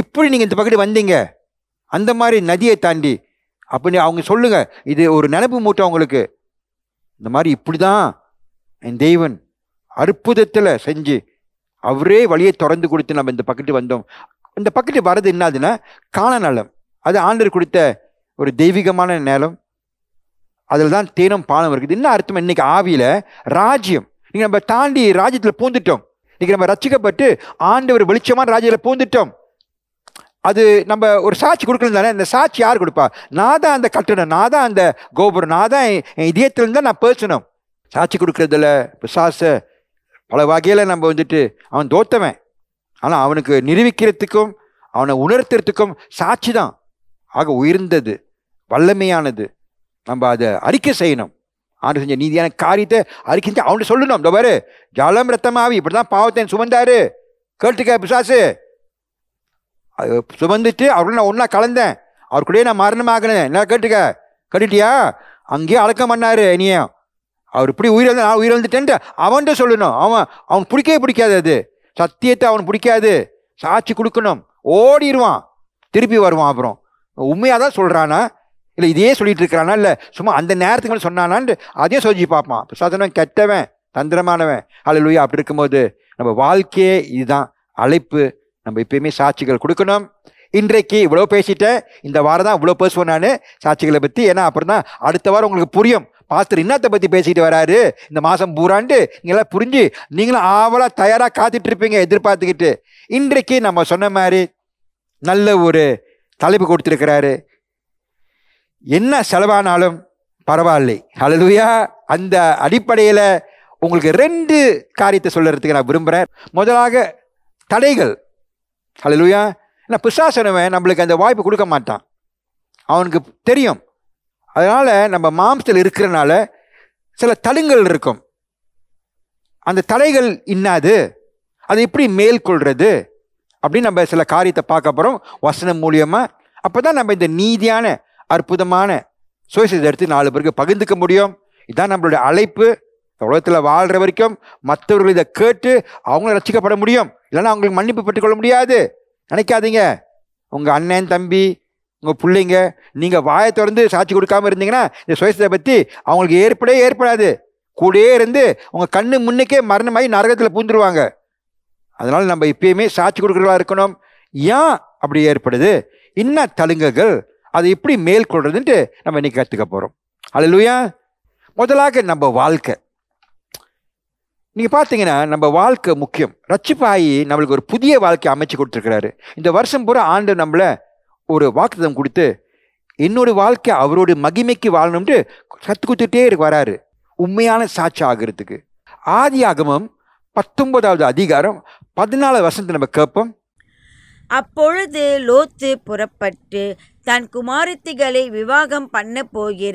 இப்படி நீங்கள் இந்த பக்கத்து வந்தீங்க அந்த மாதிரி நதியை தாண்டி அப்படின்னு அவங்க சொல்லுங்கள் இது ஒரு நினப்பு மூட்டை அவங்களுக்கு இந்த மாதிரி இப்படி தான் என் தெய்வன் அற்புதத்தில் செஞ்சு அவரே வழியை திறந்து கொடுத்து நம்ம இந்த பக்கத்து வந்தோம் இந்த பக்கத்து வர்றது என்னதுன்னா காண நலம் அது ஆண்டர் கொடுத்த ஒரு தெய்வீகமான நேரம் அதில் தான் தேனும் பானம் இருக்குது என்ன அர்த்தம் இன்னைக்கு ஆவியில் ராஜ்யம் நீங்கள் நம்ம தாண்டி ராஜ்யத்தில் பூந்துட்டோம் இன்னைக்கு நம்ம ரசிக்கப்பட்டு ஆண்டவர் வெளிச்சமான ராஜ்யத்தில் பூந்துட்டோம் அது நம்ம ஒரு சாட்சி கொடுக்கணும் தானே இந்த சாட்சி யார் கொடுப்பா நான் தான் அந்த கட்டணம் நான் தான் அந்த கோபுரம் நான் தான் என் இதயத்திலிருந்து தான் நான் பேசணும் சாட்சி கொடுக்குறதில்ல பிசாச பல வகையில் நம்ம வந்துட்டு அவன் தோத்தவன் ஆனால் அவனுக்கு நிரூபிக்கிறதுக்கும் அவனை உணர்த்துறதுக்கும் சாட்சி தான் ஆக உயர்ந்தது வல்லமையானது நம்ம அதை அறிக்கை செய்யணும் ஆண்டு செஞ்ச நீதியான காரியத்தை அறிக்கை செஞ்சு அவனு சொல்லணும் இந்த பாரு ஜலம் ரத்தமாவி இப்படி தான் பாவத்தை சுமந்தாரு கேட்டுக்க பிசாசு அது சுமந்துட்டு அவரோட நான் ஒன்றா கலந்தேன் அவர் கூடயே நான் மரணமாகினேன் என்ன கேட்டுக்க கட்டிட்டியா அங்கேயே அடக்கம் பண்ணார் இனியும் அவர் இப்படி உயிர் நான் உயிர் வந்துட்டேன்ட்டு அவன்கிட்ட சொல்லணும் அவன் அவன் பிடிக்கவே பிடிக்காது அது சத்தியத்தை அவன் பிடிக்காது சாட்சி கொடுக்கணும் ஓடிடுவான் திருப்பி வருவான் அப்புறம் உண்மையாக தான் சொல்கிறானா இல்லை இதையே சொல்லிட்டு இருக்கிறானா இல்லை சும்மா அந்த நேரத்துக்கு மேலே சொன்னானான்ட்டு அதையும் சோதிச்சு பார்ப்பான் சாதனம் கெட்டவன் தந்திரமானவன் அழலுயா அப்படி இருக்கும்போது நம்ம வாழ்க்கையே இதுதான் அழைப்பு நம்ம எப்பயுமே சாட்சிகள் கொடுக்கணும் இன்றைக்கு இவ்வளோ பேசிட்டேன் இந்த வாரம் தான் இவ்வளோ பேசுவோம் நான் சாட்சிகளை பற்றி ஏன்னா அப்புறம் தான் அடுத்த வாரம் உங்களுக்கு புரியும் பாஸ்டர் இன்னத்தை பற்றி பேசிட்டு வராரு இந்த மாதம் பூராண்டு நீங்களாம் புரிஞ்சு நீங்களும் ஆவலாக தயாராக காத்துட்ருப்பீங்க எதிர்பார்த்துக்கிட்டு இன்றைக்கு நம்ம சொன்ன மாதிரி நல்ல ஒரு தலைப்பு கொடுத்துருக்கிறாரு என்ன செலவானாலும் பரவாயில்லை அழுதுவையா அந்த அடிப்படையில் உங்களுக்கு ரெண்டு காரியத்தை சொல்லுறதுக்கு நான் விரும்புகிறேன் முதலாக தடைகள் லூயா ஏன்னா பிசாசனவன் நம்மளுக்கு அந்த வாய்ப்பு கொடுக்க மாட்டான் அவனுக்கு தெரியும் அதனால் நம்ம மாம்சத்தில் இருக்கிறனால சில தழுங்கள் இருக்கும் அந்த தலைகள் இன்னாது அதை எப்படி மேற்கொள்கிறது அப்படின்னு நம்ம சில காரியத்தை பார்க்க போகிறோம் வசனம் மூலியமாக அப்போ தான் நம்ம இந்த நீதியான அற்புதமான சுயசத்தை எடுத்து நாலு பேருக்கு பகிர்ந்துக்க முடியும் இதுதான் நம்மளுடைய அழைப்பு உலகத்தில் வாழ்கிற வரைக்கும் மற்றவர்கள் இதை கேட்டு அவங்கள ரசிக்கப்பட முடியும் இல்லைன்னா அவங்களுக்கு மன்னிப்பு கொள்ள முடியாது நினைக்காதீங்க உங்கள் அண்ணன் தம்பி உங்கள் பிள்ளைங்க நீங்கள் வாயை திறந்து சாட்சி கொடுக்காமல் இருந்தீங்கன்னா இந்த சுயசத்தை பற்றி அவங்களுக்கு ஏற்படவே ஏற்படாது கூடயே இருந்து உங்கள் கண்ணு முன்னுக்கே மரணமாகி நரகத்தில் பூந்துருவாங்க அதனால் நம்ம இப்பயுமே சாட்சி கொடுக்குறவா இருக்கணும் ஏன் அப்படி ஏற்படுது என்ன தலுங்குகள் அதை எப்படி மேல் கொள்றதுன்ட்டு நம்ம இன்றைக்கி கற்றுக்க போகிறோம் அழலுயா முதலாக நம்ம வாழ்க்கை நீங்கள் பாத்தீங்கன்னா நம்ம வாழ்க்கை முக்கியம் ரச்சிப்பாயி நம்மளுக்கு ஒரு புதிய வாழ்க்கை அமைச்சு கொடுத்துருக்கிறாரு இந்த வருஷம் பூரா ஆண்டு நம்மளை ஒரு வாக்குதம் கொடுத்து என்னோட வாழ்க்கை அவரோட மகிமைக்கு வாழணும்ட்டு குத்துட்டே கொடுத்துட்டே வராரு உண்மையான சாட்சி ஆகிறதுக்கு ஆதி ஆகமம் பத்தொன்பதாவது அதிகாரம் பதினாலு வருஷத்தை நம்ம கேட்போம் அப்பொழுது லோத்து புறப்பட்டு தன் குமாரத்திகளை விவாகம் பண்ண போகிற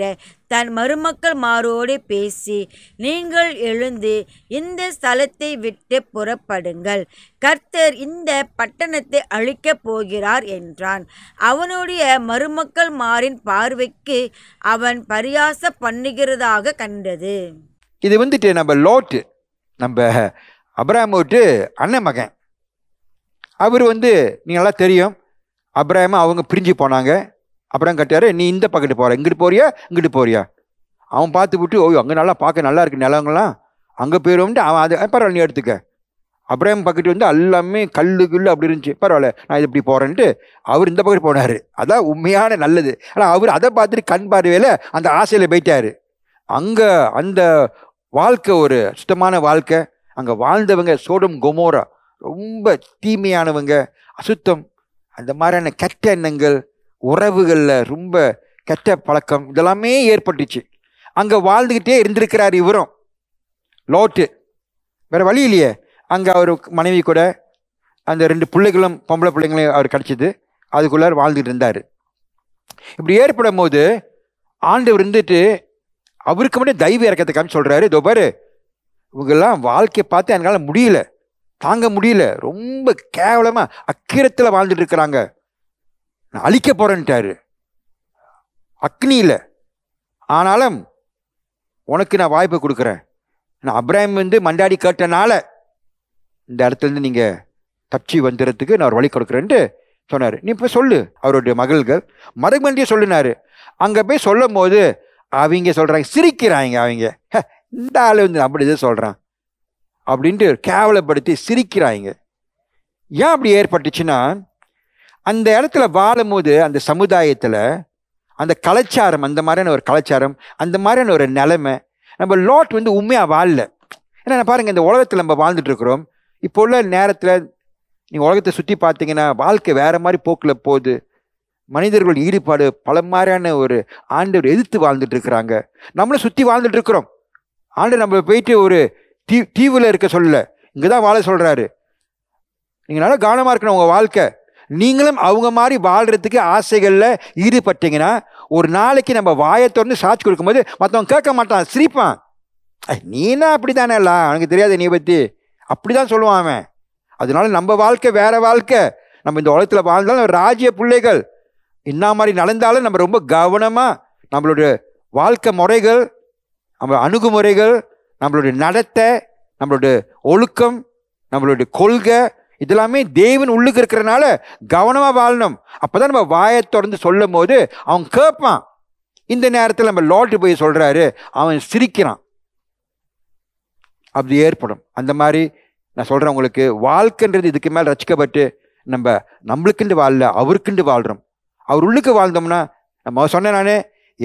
தன் மருமக்கள் மாரோடு பேசி நீங்கள் எழுந்து இந்த ஸ்தலத்தை விட்டு புறப்படுங்கள் கர்த்தர் இந்த பட்டணத்தை அழிக்கப் போகிறார் என்றான் அவனுடைய மருமக்கள் மாரின் பார்வைக்கு அவன் பரியாச பண்ணுகிறதாக கண்டது இது வந்துட்டு நம்ம லோட்டு நம்ம அபராமோட்டு அண்ணன் மகன் அவர் வந்து நல்லா தெரியும் அப்புறம் அவங்க பிரிஞ்சு போனாங்க அப்புறம் கட்டியார் நீ இந்த பக்கத்து போகிற இங்கிட்டு போறியா இங்கிட்டு போறியா அவன் பார்த்து விட்டு ஓ அங்கே நல்லா பார்க்க நல்லா இருக்கு நிலங்களாம் அங்கே போயிடுவோம்ட்டு அவன் அது பரவாயில்ல நீ எடுத்துக்க அப்ராஹிம் பக்கெட் வந்து எல்லாமே கல்லு கல்லு அப்படி இருந்துச்சு பரவாயில்ல நான் இது இப்படி போகிறேன்ட்டு அவர் இந்த பக்கத்து போனார் அதான் உண்மையான நல்லது ஆனால் அவர் அதை பார்த்துட்டு கண் பார்வையில் அந்த ஆசையில் போயிட்டார் அங்கே அந்த வாழ்க்கை ஒரு சுத்தமான வாழ்க்கை அங்கே வாழ்ந்தவங்க சோடும் கொமோரா ரொம்ப தீமையானவங்க அசுத்தம் அந்த மாதிரியான கெட்ட எண்ணங்கள் உறவுகளில் ரொம்ப கெட்ட பழக்கம் இதெல்லாமே ஏற்பட்டுச்சு அங்கே வாழ்ந்துக்கிட்டே இருந்திருக்கிறார் இவரும் லோட்டு வேறு வழி இல்லையே அங்கே அவர் மனைவி கூட அந்த ரெண்டு பிள்ளைகளும் பொம்பளை பிள்ளைங்களும் அவர் கிடச்சிது அதுக்குள்ளார் வாழ்ந்துட்டு இருந்தார் இப்படி ஏற்படும் போது ஆண்டு இருந்துட்டு அவருக்கு மட்டும் தெய்வ இறக்கத்துக்கான்னு சொல்கிறாரு இதோ பாரு இவங்கெல்லாம் வாழ்க்கையை பார்த்து என்னால் முடியல தாங்க முடியல ரொம்ப கேவலமாக அக்கிரத்தில் வாழ்ந்துட்டு இருக்கிறாங்க நான் அழிக்க போகிறேன்ட்டாரு அக்னியில் ஆனாலும் உனக்கு நான் வாய்ப்பு கொடுக்குறேன் நான் அப்ராஹிம் வந்து மண்டாடி கேட்டனால இந்த இடத்துலேருந்து நீங்கள் தப்சி வந்துடுறதுக்கு நான் ஒரு வழி கொடுக்குறேன்ட்டு சொன்னார் நீ இப்போ சொல்லு அவருடைய மகள்கள் மறுபடியும் சொல்லினார் அங்கே போய் சொல்லும் போது அவங்க சொல்கிறாங்க சிரிக்கிறாங்க அவங்க இந்த ஆள் வந்து அப்படி இதை சொல்கிறான் அப்படின்ட்டு கேவலப்படுத்தி சிரிக்கிறாங்க ஏன் அப்படி ஏற்பட்டுச்சுன்னா அந்த இடத்துல வாழும்போது அந்த சமுதாயத்தில் அந்த கலாச்சாரம் அந்த மாதிரியான ஒரு கலாச்சாரம் அந்த மாதிரியான ஒரு நிலைமை நம்ம லாட் வந்து உண்மையாக வாழல ஏன்னா பாருங்கள் இந்த உலகத்தில் நம்ம வாழ்ந்துட்டுருக்குறோம் இப்போ உள்ள நேரத்தில் நீங்கள் உலகத்தை சுற்றி பார்த்தீங்கன்னா வாழ்க்கை வேறு மாதிரி போக்கில் போகுது மனிதர்கள் ஈடுபாடு பல மாதிரியான ஒரு ஆண்டவர் எதிர்த்து வாழ்ந்துட்டு இருக்கிறாங்க நம்மளும் சுற்றி வாழ்ந்துட்டு இருக்கிறோம் ஆண்டு நம்ம போயிட்டு ஒரு தீ தீவில் இருக்க சொல்லலை இங்கே தான் வாழ சொல்கிறாரு நீங்கள் நல்லா கவனமாக இருக்கணும் உங்கள் வாழ்க்கை நீங்களும் அவங்க மாதிரி வாழ்கிறதுக்கு ஆசைகளில் ஈடுபட்டீங்கன்னா ஒரு நாளைக்கு நம்ம வாயை திறந்து சாட்சி கொடுக்கும்போது மற்றவங்க கேட்க மாட்டான் சிரிப்பான் நீனா அப்படி தானே இல்லை அவனுக்கு தெரியாது நீ பற்றி அப்படி தான் சொல்லுவான் அவன் அதனால நம்ம வாழ்க்கை வேறு வாழ்க்கை நம்ம இந்த உலகத்தில் வாழ்ந்தாலும் ராஜ்ய பிள்ளைகள் என்ன மாதிரி நடந்தாலும் நம்ம ரொம்ப கவனமாக நம்மளுடைய வாழ்க்கை முறைகள் நம்ம அணுகுமுறைகள் நம்மளுடைய நடத்தை நம்மளுடைய ஒழுக்கம் நம்மளுடைய கொள்கை இதெல்லாமே தேவன் உள்ளுக்கு இருக்கிறனால கவனமாக வாழணும் அப்போ தான் நம்ம வாயை தொடர்ந்து சொல்லும் போது அவன் கேட்பான் இந்த நேரத்தில் நம்ம லோட்டு போய் சொல்கிறாரு அவன் சிரிக்கிறான் அப்படி ஏற்படும் அந்த மாதிரி நான் சொல்கிறேன் உங்களுக்கு வாழ்க்கைன்றது இதுக்கு மேலே ரசிக்கப்பட்டு நம்ம நம்மளுக்குண்டு வாழல அவருக்குண்டு வாழ்கிறோம் அவர் உள்ளுக்கு வாழ்ந்தோம்னா நம்ம சொன்னேன் நான்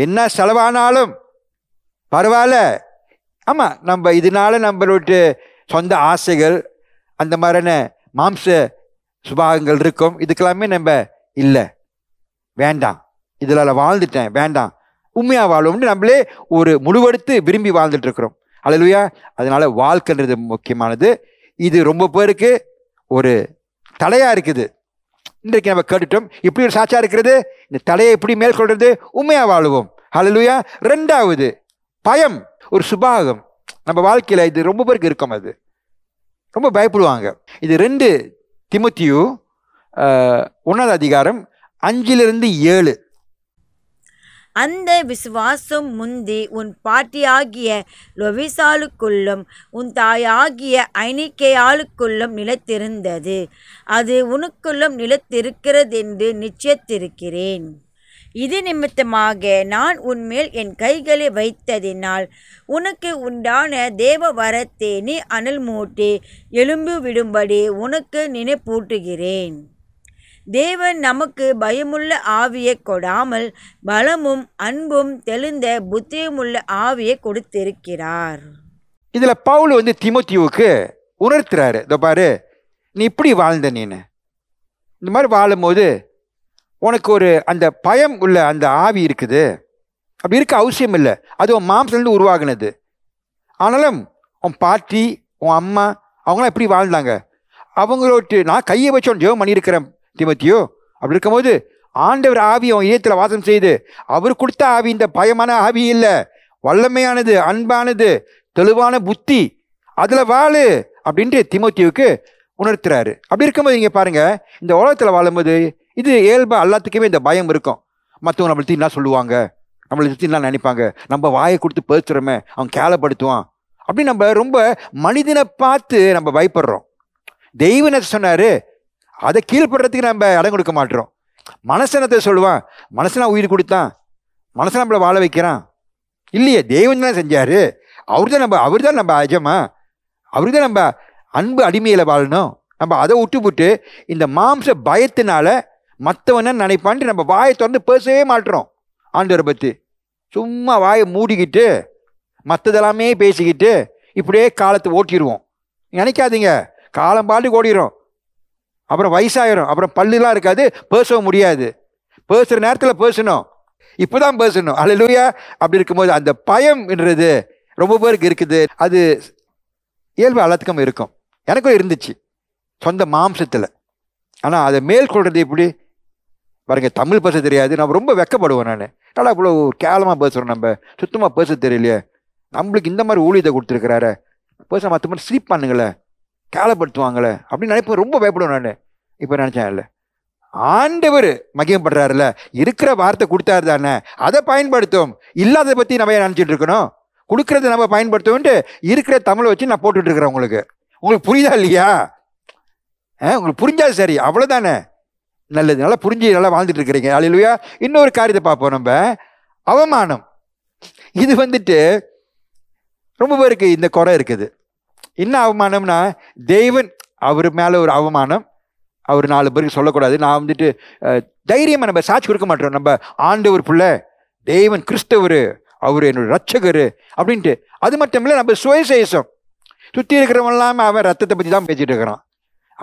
என்ன செலவானாலும் பரவாயில்ல ஆமாம் நம்ம இதனால நம்மளுடைய சொந்த ஆசைகள் அந்த மாதிரியான மாம்ச சுபாகங்கள் இருக்கும் இதுக்கெல்லாமே நம்ம இல்லை வேண்டாம் இதில் வாழ்ந்துட்டேன் வேண்டாம் உண்மையாக வாழும்னு நம்மளே ஒரு முழுவெடுத்து விரும்பி வாழ்ந்துட்டுருக்குறோம் அழலுயா அதனால் வாழ்க்கைன்றது முக்கியமானது இது ரொம்ப பேருக்கு ஒரு தடையாக இருக்குது இன்றைக்கு நம்ம கேட்டுட்டோம் இப்படி ஒரு சாட்சியாக இருக்கிறது இந்த தலையை எப்படி மேற்கொள்வது உண்மையாக வாழுவோம் அழலுயா ரெண்டாவது பயம் ஒரு சுபாகம் நம்ம வாழ்க்கையில் இது ரொம்ப பேருக்கு இருக்கும் அது ரொம்ப பயப்படுவாங்க இது ரெண்டு திமுத்தியு உன்னத அதிகாரம் அஞ்சிலிருந்து ஏழு அந்த விசுவாசம் முந்தி உன் பாட்டியாகிய லொவிசாலுக்குள்ளும் உன் தாயாகிய ஐனிக்கையாளுக்குள்ளும் நிலைத்திருந்தது அது உனக்குள்ளும் நிலத்திருக்கிறது என்று நிச்சயத்திருக்கிறேன் இது நிமித்தமாக நான் உன்மேல் என் கைகளை வைத்ததினால் உனக்கு உண்டான தேவ வரத்தை நீ அனல் மூட்டி எலும்பு விடும்படி உனக்கு நினைப்பூட்டுகிறேன் தேவன் நமக்கு பயமுள்ள ஆவியை கொடாமல் பலமும் அன்பும் தெளிந்த புத்தியுமுள்ள ஆவியை கொடுத்திருக்கிறார் இதில் பவுல் வந்து திமுத்தியுவுக்கு உணர்த்துறாரு இதோ பாரு நீ இப்படி வாழ்ந்த நீனு இந்த மாதிரி வாழும்போது உனக்கு ஒரு அந்த பயம் உள்ள அந்த ஆவி இருக்குது அப்படி இருக்க அவசியம் இல்லை அது உன் மாம்சிலேருந்து உருவாகினது ஆனாலும் உன் பாட்டி உன் அம்மா அவங்களாம் எப்படி வாழ்ந்தாங்க அவங்களோட்டு நான் கையை வச்சு உன் ஜெபம் பண்ணியிருக்கிறேன் திமத்தியோ அப்படி இருக்கும்போது ஆண்டவர் ஆவி அவன் இயத்தில் வாசம் செய்து அவர் கொடுத்த ஆவி இந்த பயமான ஆவி இல்லை வல்லமையானது அன்பானது தெளிவான புத்தி அதில் வாழு அப்படின்ட்டு திமுத்தியுக்கு உணர்த்துறாரு அப்படி இருக்கும்போது நீங்கள் பாருங்கள் இந்த உலகத்தில் வாழும்போது இது இயல்பாக எல்லாத்துக்குமே இந்த பயம் இருக்கும் மற்றவங்க நம்மளை பற்றி என்ன சொல்லுவாங்க நம்மளை பற்றி என்ன நினைப்பாங்க நம்ம வாயை கொடுத்து பேசுகிறோமே அவன் கேலப்படுத்துவான் அப்படின்னு நம்ம ரொம்ப மனிதனை பார்த்து நம்ம பயப்படுறோம் தெய்வனை சொன்னார் அதை கீழ்படுறதுக்கு நம்ம இடம் கொடுக்க மாட்டோம் மனசனத்தை சொல்லுவான் மனசனா உயிர் கொடுத்தான் மனசை நம்மளை வாழ வைக்கிறான் இல்லையே தெய்வம் தான் செஞ்சார் அவர் தான் நம்ம அவர் தான் நம்ம அஜமா அவர் தான் நம்ம அன்பு அடிமையில் வாழணும் நம்ம அதை விட்டு விட்டு இந்த மாம்ச பயத்தினால மற்றவன நினைப்பான்ட்டு நம்ம வாயை திறந்து பேசவே மாட்டுறோம் ஆண்டவரை பற்றி சும்மா வாயை மூடிக்கிட்டு மற்றதெல்லாமே பேசிக்கிட்டு இப்படியே காலத்தை ஓட்டிடுவோம் நினைக்காதீங்க காலம் பாட்டு ஓடிடும் அப்புறம் வயசாயிரும் அப்புறம் பல்லுலாம் இருக்காது பேசவும் முடியாது பேசுகிற நேரத்தில் பேசணும் இப்போ தான் பேசணும் அழலுயா அப்படி இருக்கும்போது அந்த பயம் என்றது ரொம்ப பேருக்கு இருக்குது அது இயல்பு எல்லாத்துக்கும் இருக்கும் எனக்கும் இருந்துச்சு சொந்த மாம்சத்தில் ஆனால் அதை மேற்கொள்கிறது எப்படி பாருங்க தமிழ் பேச தெரியாது நான் ரொம்ப வெக்கப்படுவேன் நான் நல்லா இவ்வளோ கேளமாக பேசுகிறோம் நம்ம சுத்தமாக பேச தெரியலையே நம்மளுக்கு இந்த மாதிரி ஊழியத்தை கொடுத்துருக்கிறாரு பேச மற்ற மாதிரி ஸ்லீப் பண்ணுங்களே கேளப்படுத்துவாங்களே அப்படின்னு நினைப்போம் ரொம்ப பயப்படுவேன் நான் இப்போ நினச்சேன் இல்லை ஆண்டவர் மகிமப்படுறாருல்ல இருக்கிற வார்த்தை கொடுத்தாரு தானே அதை பயன்படுத்தும் இல்லாத பற்றி நம்ம நினச்சிட்டு இருக்கணும் கொடுக்குறத நம்ம பயன்படுத்தோம்ட்டு இருக்கிற தமிழை வச்சு நான் போட்டுட்டு இருக்கிறேன் உங்களுக்கு உங்களுக்கு புரியுதா இல்லையா உங்களுக்கு புரிஞ்சாது சரி அவ்வளோதானே நல்லது நல்லா புரிஞ்சு நல்லா வாழ்ந்துட்டு இருக்கிறீங்க அழிலுயா இன்னொரு காரியத்தை பார்ப்போம் நம்ம அவமானம் இது வந்துட்டு ரொம்ப பேருக்கு இந்த குறை இருக்குது என்ன அவமானம்னா தெய்வன் அவர் மேலே ஒரு அவமானம் அவர் நாலு பேருக்கு சொல்லக்கூடாது நான் வந்துட்டு தைரியமாக நம்ம சாட்சி கொடுக்க மாட்டோம் நம்ம ஆண்டவர் பிள்ளை தெய்வன் கிறிஸ்தவர் அவர் என்னோட ரட்சகர் அப்படின்ட்டு அது மட்டும் இல்லை நம்ம சுயசேசம் சுற்றி இருக்கிறவன் இல்லாமல் அவன் ரத்தத்தை பற்றி தான் பேசிகிட்டு இருக்கிறான்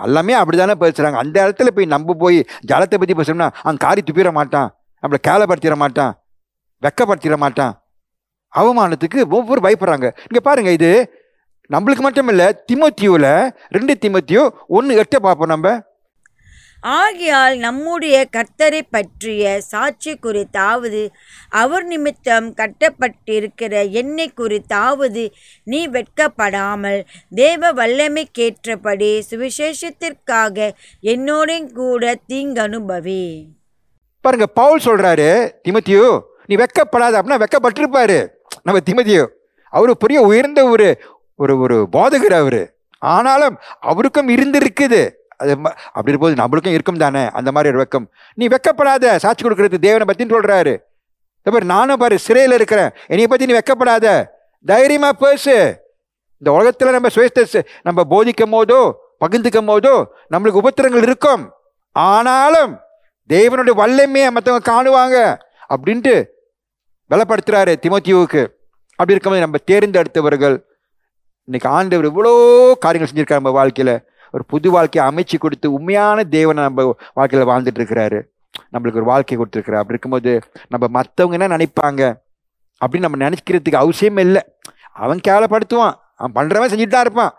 எல்லாமே அப்படி தானே பேசுகிறாங்க அந்த இடத்துல போய் நம்ம போய் ஜலத்தை பற்றி பேசணும்னா அவன் காரி துப்பிட மாட்டான் நம்மளை கேலப்படுத்திட மாட்டான் வெக்கப்படுத்திட மாட்டான் அவமானத்துக்கு ஒவ்வொரு பயப்படுறாங்க இங்கே பாருங்கள் இது நம்மளுக்கு மட்டும் இல்லை திமுத்தியூவில் ரெண்டு திமுத்தியும் ஒன்று எட்ட பார்ப்போம் நம்ம ஆகையால் நம்முடைய கர்த்தரை பற்றிய சாட்சி குறித்தாவது அவர் நிமித்தம் கட்டப்பட்டிருக்கிற என்னை குறித்தாவது நீ வெட்கப்படாமல் தேவ கேற்றபடி சுவிசேஷத்திற்காக என்னோட கூட தீங்கனுபவி பாருங்க பவுல் சொல்றாரு திமதியோ நீ வெக்கப்படாத அப்படின்னா வெக்கப்பட்டிருப்பாரு நம்ம திமதியோ அவர் பெரிய உயர்ந்த ஒரு ஒரு ஒரு போதகர் அவர் ஆனாலும் அவருக்கும் இருந்திருக்குது அது அப்படி போது நம்மளுக்கும் இருக்கும் தானே அந்த மாதிரி ஒரு வெக்கம் நீ வெக்கப்படாத சாட்சி கொடுக்குறது தேவனை பற்றின்னு சொல்கிறாரு இந்த மாதிரி நானும் பாரு சிறையில் இருக்கிறேன் என்னையை பற்றி நீ வெக்கப்படாத தைரியமாக பேசு இந்த உலகத்தில் நம்ம சுயஸ்த நம்ம போதிக்கும் போதோ பகிர்ந்துக்கும் போதோ நம்மளுக்கு உபத்திரங்கள் இருக்கும் ஆனாலும் தேவனுடைய வல்லமையை மற்றவங்க காணுவாங்க அப்படின்ட்டு வெலப்படுத்துகிறாரு திமுத்தியூவுக்கு அப்படி இருக்கும்போது நம்ம தேர்ந்தெடுத்தவர்கள் இன்னைக்கு ஆண்டவர் இவ்வளோ காரியங்கள் செஞ்சுருக்காரு நம்ம வாழ்க்கையில் ஒரு புது வாழ்க்கையை அமைச்சு கொடுத்து உண்மையான தேவனை நம்ம வாழ்க்கையில் வாழ்ந்துட்டு இருக்கிறாரு நம்மளுக்கு ஒரு வாழ்க்கை கொடுத்துருக்குற அப்படி இருக்கும்போது நம்ம மற்றவங்க என்ன நினைப்பாங்க அப்படின்னு நம்ம நினைக்கிறதுக்கு அவசியம் இல்லை அவன் கேவலப்படுத்துவான் அவன் பண்ணுறவன் செஞ்சுட்டு தான் இருப்பான்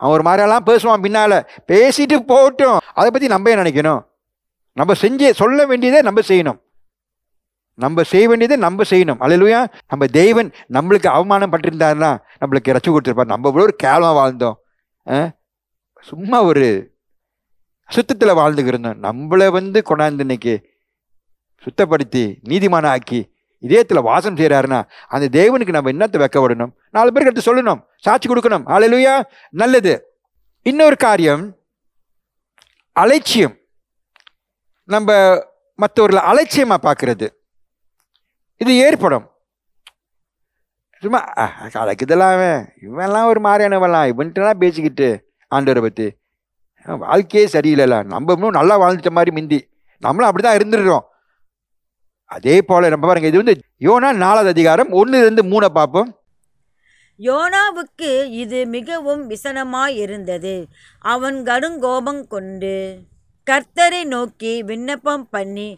அவன் ஒரு மாதிரியெல்லாம் பேசுவான் பின்னால் பேசிட்டு போகட்டும் அதை பற்றி நம்ம ஏன் நினைக்கணும் நம்ம செஞ்சு சொல்ல வேண்டியதை நம்ம செய்யணும் நம்ம செய்ய வேண்டியதை நம்ம செய்யணும் அலையிலுயா நம்ம தெய்வன் நம்மளுக்கு அவமானம் பட்டிருந்தாருன்னா நம்மளுக்கு இறச்சி கொடுத்துருப்பார் நம்ம இவ்வளோ ஒரு கேவலமாக வாழ்ந்தோம் சும்மா ஒரு சுத்தத்தில் வாழ்ந்துக்கிருந்தோம் நம்மளை வந்து கொண்டாந்து இன்னைக்கு சுத்தப்படுத்தி நீதிமான ஆக்கி இதயத்தில் வாசம் செய்கிறாருன்னா அந்த தேவனுக்கு நம்ம என்னத்தை வைக்க விடணும் நாலு பேருக்கு எடுத்து சொல்லணும் சாட்சி கொடுக்கணும் ஆளலுயா நல்லது இன்னொரு காரியம் அலட்சியம் நம்ம மற்றவர்களை அலட்சியமாக பார்க்குறது இது ஏற்படும் சும்மா கலக்குதெல்லாம் இவன்லாம் ஒரு மாதிரியானவெல்லாம் இவன்ட்டுலாம் பேசிக்கிட்டு ஆண்டவரை பற்றி வாழ்க்கையே சரியில்லைல்ல நம்ம நல்லா வாழ்ந்துட்ட மாதிரி மிந்தி நம்மளும் அப்படி தான் இருந்துடுறோம் அதே போல் நம்ம பாருங்க இது வந்து யோனா நாலாவது அதிகாரம் ஒன்று இருந்து மூணை பார்ப்போம் யோனாவுக்கு இது மிகவும் விசனமாய் இருந்தது அவன் கடுங்கோபம் கொண்டு கர்த்தரை நோக்கி விண்ணப்பம் பண்ணி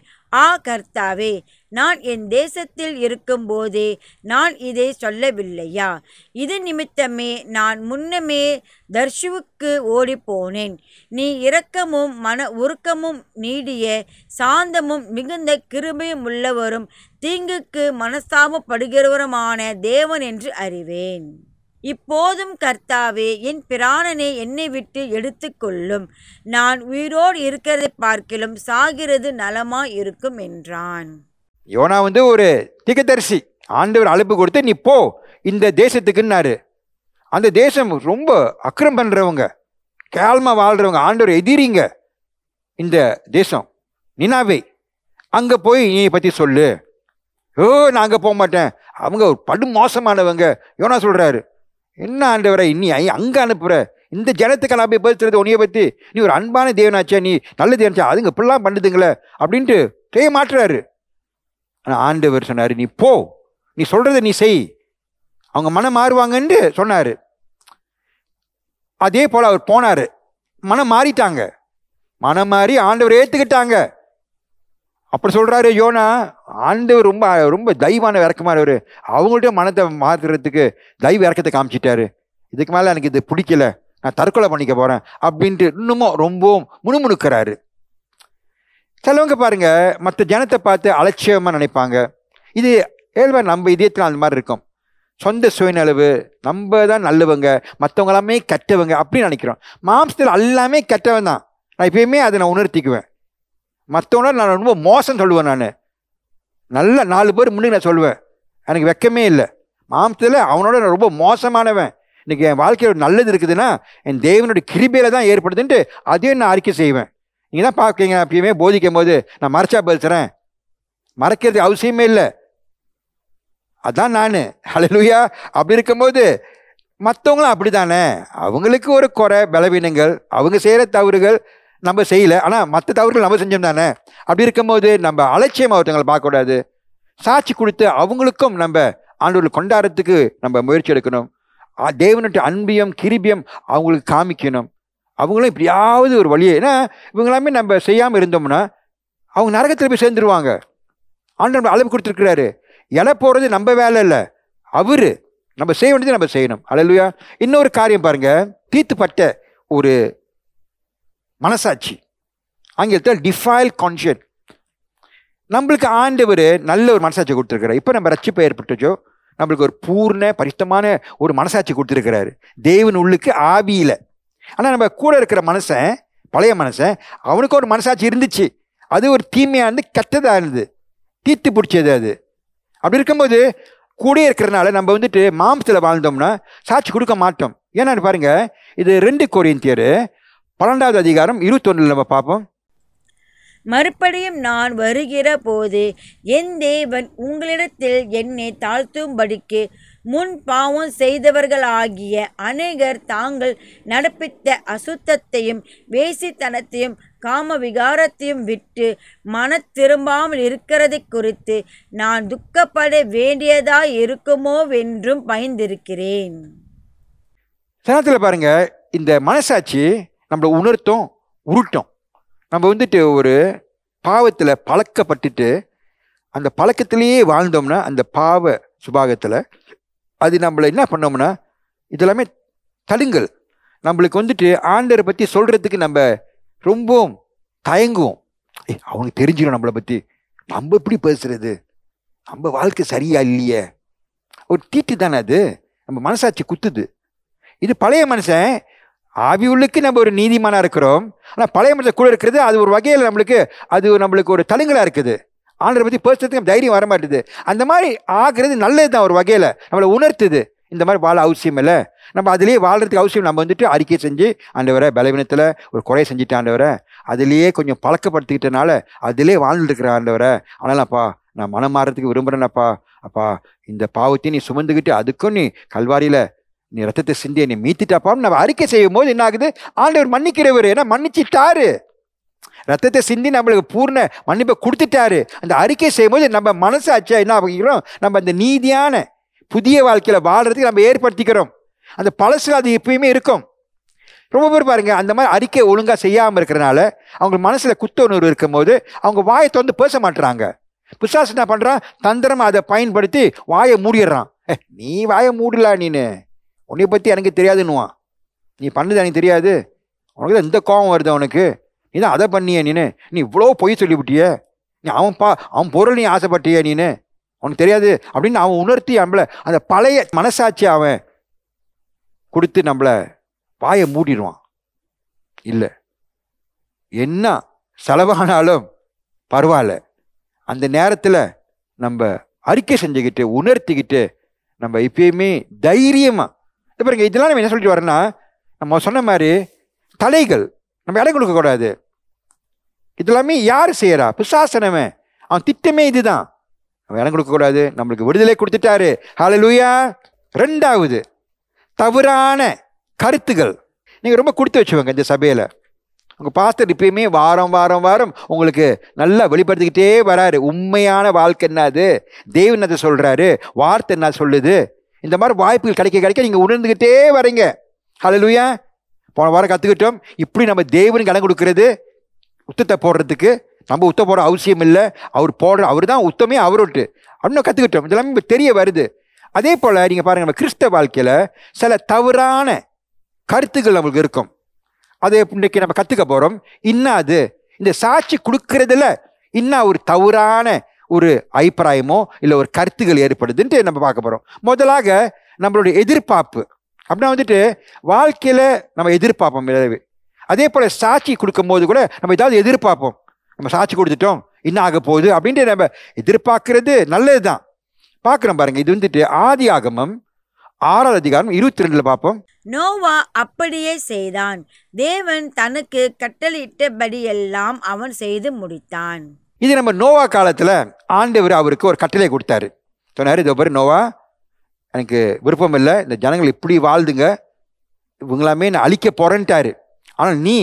ஆ கர்த்தாவே நான் என் தேசத்தில் இருக்கும்போதே நான் இதை சொல்லவில்லையா இது நிமித்தமே நான் முன்னமே தர்ஷுவுக்கு ஓடிப்போனேன் நீ இரக்கமும் மன உருக்கமும் நீடிய சாந்தமும் மிகுந்த கிருமையும் உள்ளவரும் தீங்குக்கு மனசாமப்படுகிறவருமான தேவன் என்று அறிவேன் இப்போதும் கர்த்தாவே என் பிராணனை என்னை விட்டு எடுத்துக்கொள்ளும் நான் உயிரோடு இருக்கிறதை பார்க்கிலும் சாகிறது நலமாயிருக்கும் இருக்கும் என்றான் யோனா வந்து ஒரு திகதரிசி ஆண்டவர் அழைப்பு கொடுத்து நீ போ இந்த தேசத்துக்குன்னாரு அந்த தேசம் ரொம்ப அக்கிரம் பண்ணுறவங்க கேள்மா வாழ்கிறவங்க ஆண்டவர் எதிரிங்க இந்த தேசம் நினாவே அங்கே போய் நீ பற்றி சொல்லு ஓ நான் அங்கே போக மாட்டேன் அவங்க ஒரு படு மோசமானவங்க யோனா சொல்கிறாரு என்ன ஆண்டவரை நீ அங்கே அனுப்புகிற இந்த ஜனத்துக்கு போய் பேசுறது உனியை பற்றி நீ ஒரு அன்பான தேவனாச்சா நீ நல்ல தேவனாச்சா அதுங்க இப்படிலாம் பண்ணுதுங்களே அப்படின்ட்டு தேய மாட்டுறாரு ஆனால் ஆண்டவர் சொன்னார் நீ போ நீ சொல்கிறத நீ செய் அவங்க மனம் மாறுவாங்கன்னு சொன்னார் அதே போல் அவர் போனார் மனம் மாறிட்டாங்க மனம் மாறி ஆண்டவர் ஏற்றுக்கிட்டாங்க அப்படி சொல்கிறாரு யோனா ஆண்டவர் ரொம்ப ரொம்ப தயவான இறக்கமானவர் அவங்கள்ட்ட மனத்தை மாற்றுறதுக்கு தெய்வ இறக்கத்தை காமிச்சிட்டாரு இதுக்கு மேலே எனக்கு இது பிடிக்கல நான் தற்கொலை பண்ணிக்க போகிறேன் அப்படின்ட்டு இன்னமும் ரொம்பவும் முணுமுணுக்கிறாரு சிலவங்க பாருங்க மற்ற ஜனத்தை பார்த்து அலட்சியமாக நினைப்பாங்க இது இயல்பா நம்ம இதயத்தில் அந்த மாதிரி இருக்கும் சொந்த சுயநலவு நம்ம தான் நல்லவங்க மற்றவங்க எல்லாமே கெட்டவங்க அப்படின்னு நினைக்கிறோம் மாம்சத்தில் எல்லாமே கெட்டவன் தான் நான் எப்பயுமே அதை நான் உணர்த்திக்குவேன் மற்றவங்கள நான் ரொம்ப மோசம் சொல்லுவேன் நான் நல்ல நாலு பேர் முன்னுக்கு நான் சொல்லுவேன் எனக்கு வெக்கமே இல்லை மாம்சத்தில் அவனோட நான் ரொம்ப மோசமானவன் இன்றைக்கி என் வாழ்க்கையில் நல்லது இருக்குதுன்னா என் தேவனுடைய கிருபியில் தான் ஏற்படுதுன்ட்டு அதையும் நான் அறிக்கை செய்வேன் நீங்கள் தான் பார்க்குறீங்க அப்படியுமே போதிக்கும் போது நான் மறைச்சா பதில் மறைக்கிறது அவசியமே இல்லை அதான் நான் அழலுயா அப்படி இருக்கும்போது மற்றவங்களும் அப்படி தானே அவங்களுக்கு ஒரு குறை பலவீனங்கள் அவங்க செய்கிற தவறுகள் நம்ம செய்யலை ஆனால் மற்ற தவறுகள் நம்ம செஞ்சோம் தானே அப்படி இருக்கும்போது நம்ம அலட்சியம் ஒருத்தவங்களை பார்க்கக்கூடாது சாட்சி கொடுத்து அவங்களுக்கும் நம்ம ஆண்டோர்கள் கொண்டாடுறதுக்கு நம்ம முயற்சி எடுக்கணும் தேவனுடைய அன்பியம் கிரிபியம் அவங்களுக்கு காமிக்கணும் அவங்களும் இப்படியாவது ஒரு வழியை ஏன்னா இவங்களாமே நம்ம செய்யாமல் இருந்தோம்னா அவங்க நரகத்தில் போய் சேர்ந்துருவாங்க ஆண்டு அளவு கொடுத்துருக்கிறாரு இலை போகிறது நம்ம வேலை இல்லை அவர் நம்ம செய்ய வேண்டியது நம்ம செய்யணும் அழலுயா இன்னொரு காரியம் பாருங்கள் தீத்துப்பட்ட ஒரு மனசாட்சி ஆங்கிலத்தில் டிஃபைல் கான்ஷியன் நம்மளுக்கு ஆண்டவர் நல்ல ஒரு மனசாட்சி கொடுத்துருக்குறாரு இப்போ நம்ம ரட்சிப்பை ஏற்பட்டுச்சோ நம்மளுக்கு ஒரு பூர்ண பரிசுத்தமான ஒரு மனசாட்சி கொடுத்துருக்கிறாரு தேவன் உள்ளுக்கு ஆவியில் ஆனால் நம்ம கூட இருக்கிற மனுஷன் பழைய மனுஷன் அவனுக்கு ஒரு மனசாட்சி இருந்துச்சு அது ஒரு தீமையாக இருந்து கெட்டதாக இருந்தது தீத்து பிடிச்சது அது அப்படி இருக்கும்போது கூட இருக்கிறனால நம்ம வந்துட்டு மாம்சத்தில் வாழ்ந்தோம்னா சாட்சி கொடுக்க மாட்டோம் ஏன்னா பாருங்கள் இது ரெண்டு கோரியந்தியர் பன்னெண்டாவது அதிகாரம் இருபத்தொன்றில் நம்ம பார்ப்போம் மறுபடியும் நான் வருகிற போது என் தேவன் உங்களிடத்தில் என்னை தாழ்த்தும்படிக்கு முன் பாவம் செய்தவர்களாகிய அநேகர் தாங்கள் நடப்பித்த அசுத்தத்தையும் வேசித்தனத்தையும் காம விகாரத்தையும் விட்டு மன திரும்பாமல் இருக்கிறதை குறித்து நான் துக்கப்பட வேண்டியதாய் என்றும் பயந்திருக்கிறேன் சனத்தில் பாருங்க இந்த மனசாட்சி நம்மளை உணர்த்தும் உருட்டும் நம்ம வந்துட்டு ஒரு பாவத்தில் பழக்கப்பட்டுட்டு அந்த பழக்கத்திலேயே வாழ்ந்தோம்னா அந்த பாவ சுபாகத்தில் அது நம்மளை என்ன பண்ணோம்னா இதெல்லாமே தடுங்கள் நம்மளுக்கு வந்துட்டு ஆண்டரை பற்றி சொல்கிறதுக்கு நம்ம ரொம்பவும் தயங்குவோம் ஏ அவனுக்கு தெரிஞ்சிடும் நம்மளை பற்றி நம்ம எப்படி பேசுகிறது நம்ம வாழ்க்கை சரியா இல்லையே ஒரு தீட்டு தானே அது நம்ம மனசாட்சி குத்துது இது பழைய மனுஷன் ஆவி உள்ளுக்கு நம்ம ஒரு நீதிமானாக இருக்கிறோம் ஆனால் பழைய மனுஷன் கூட இருக்கிறது அது ஒரு வகையில் நம்மளுக்கு அது நம்மளுக்கு ஒரு தலுங்கலாக இருக்குது ஆண்டரை பற்றி பேசுறதுக்கு தைரியம் வர மாட்டேது அந்த மாதிரி ஆகிறது நல்லது தான் ஒரு வகையில் நம்மளை உணர்த்துது இந்த மாதிரி வாழ அவசியம் இல்லை நம்ம அதிலேயே வாழ்கிறதுக்கு அவசியம் நம்ம வந்துட்டு அறிக்கை செஞ்சு ஆண்டவரை பலவீனத்தில் ஒரு குறை செஞ்சுட்டு ஆண்டவரை அதிலேயே கொஞ்சம் பழக்கப்படுத்திக்கிட்டனால அதிலே வாழ்ந்துருக்கிற ஆண்டவரை ஆனாலப்பா நான் மனம் மாறுறதுக்கு விரும்புகிறேன்னப்பா அப்பா இந்த பாவத்தையும் நீ சுமந்துக்கிட்டு அதுக்கும் நீ கல்வாரியில் நீ ரத்தத்தை சிந்திய நீ மீத்திட்டாப்பான்னு நம்ம அறிக்கை செய்யும் போது என்ன ஆகுது ஆண்டவர் மன்னிக்கிறவர் ஏன்னா மன்னிச்சிட்டாரு ரத்தத்தை சிந்தி நம்மளுக்கு பூர்ண மன்னிப்பை கொடுத்துட்டாரு அந்த அறிக்கை செய்யும்போது நம்ம மனசு அச்சா என்ன ஆகிக்கிறோம் நம்ம அந்த நீதியான புதிய வாழ்க்கையில் வாழ்கிறதுக்கு நம்ம ஏற்படுத்திக்கிறோம் அந்த பழசு அது எப்பயுமே இருக்கும் ரொம்ப பேர் பாருங்க அந்த மாதிரி அறிக்கை ஒழுங்காக செய்யாமல் இருக்கிறனால அவங்க மனசில் குத்தொணர்வு இருக்கும்போது அவங்க வாயை தொந்து பேச மாட்டுறாங்க பிசாசு என்ன பண்ணுறான் தந்திரமாக அதை பயன்படுத்தி வாயை மூடிடுறான் நீ வாயை மூடல நீனு உன்னை பற்றி எனக்கு தெரியாதுன்னுவான் நீ பண்ணது எனக்கு தெரியாது உனக்கு தான் இந்த கோபம் வருது உனக்கு இதான் அதை பண்ணிய நீனு நீ இவ்வளோ பொய் சொல்லிவிட்டிய நீ அவன் பா அவன் பொருள் நீ ஆசைப்பட்டிய நீனு அவனுக்கு தெரியாது அப்படின்னு அவன் உணர்த்தி நம்மளை அந்த பழைய மனசாட்சி அவன் கொடுத்து நம்மளை வாயை மூடிடுவான் இல்லை என்ன செலவானாலும் பரவாயில்ல அந்த நேரத்தில் நம்ம அறிக்கை செஞ்சுக்கிட்டு உணர்த்திக்கிட்டு நம்ம எப்பயுமே தைரியமாக இப்போ பாருங்க இதெல்லாம் நம்ம என்ன சொல்லிட்டு வரேன்னா நம்ம சொன்ன மாதிரி தலைகள் நம்ம இடம் கொடுக்கக்கூடாது இதெல்லாமே யார் செய்கிறா பிசாசனவன் அவன் திட்டமே இதுதான் அவன் இடம் கொடுக்கக்கூடாது நம்மளுக்கு விடுதலை கொடுத்துட்டாரு ஹலலூயா ரெண்டாவது தவறான கருத்துகள் நீங்கள் ரொம்ப கொடுத்து வச்சுவாங்க இந்த சபையில் உங்கள் பாஸ்டர் இப்பயுமே வாரம் வாரம் வாரம் உங்களுக்கு நல்லா வெளிப்படுத்திக்கிட்டே வராரு உண்மையான வாழ்க்கை என்னது தேவன் அதை சொல்கிறாரு வார்த்தை என்ன சொல்லுது இந்த மாதிரி வாய்ப்புகள் கிடைக்க கிடைக்க நீங்கள் உணர்ந்துக்கிட்டே வரீங்க ஹலலூயா போன வாரம் கற்றுக்கிட்டோம் இப்படி நம்ம தேவனுக்கு இடம் கொடுக்கறது உத்தத்தை போடுறதுக்கு நம்ம உத்த போடுற அவசியம் இல்லை அவர் போடுற அவர் தான் உத்தமே அவரோட்டு அப்படின்னு கற்றுக்கிட்டோம் இதெல்லாம் இப்போ தெரிய வருது அதே போல் நீங்கள் பாருங்கள் நம்ம கிறிஸ்த வாழ்க்கையில் சில தவறான கருத்துக்கள் நம்மளுக்கு இருக்கும் அதை இன்றைக்கி நம்ம கற்றுக்க போகிறோம் இன்னும் அது இந்த சாட்சி கொடுக்கறதுல இன்னும் ஒரு தவறான ஒரு அபிப்பிராயமோ இல்லை ஒரு கருத்துகள் ஏற்படுதுன்ட்டு நம்ம பார்க்க போகிறோம் முதலாக நம்மளுடைய எதிர்பார்ப்பு அப்படின்னா வந்துட்டு வாழ்க்கையில் நம்ம எதிர்பார்ப்போம் அதே போல் சாட்சி கொடுக்கும் போது கூட நம்ம ஏதாவது எதிர்பார்ப்போம் நம்ம சாட்சி கொடுத்துட்டோம் என்ன ஆக போகுது அப்படின்ட்டு நம்ம எதிர்பார்க்கறது நல்லது தான் பார்க்குறோம் பாருங்க இது வந்துட்டு ஆதி ஆகமம் ஆறாவது அதிகாரம் இருபத்தி ரெண்டுல பார்ப்போம் நோவா அப்படியே செய்தான் தேவன் தனக்கு கட்டளையிட்டபடி எல்லாம் அவன் செய்து முடித்தான் இது நம்ம நோவா காலத்தில் ஆண்டவர் அவருக்கு ஒரு கட்டளை கொடுத்தாரு சொன்னார் இதோ பாரு நோவா எனக்கு விருப்பம் இல்லை இந்த ஜனங்கள் இப்படி வாழ்ந்துங்க இவங்களாமே நான் அழிக்க போறேன்ட்டாரு ஆனால் நீ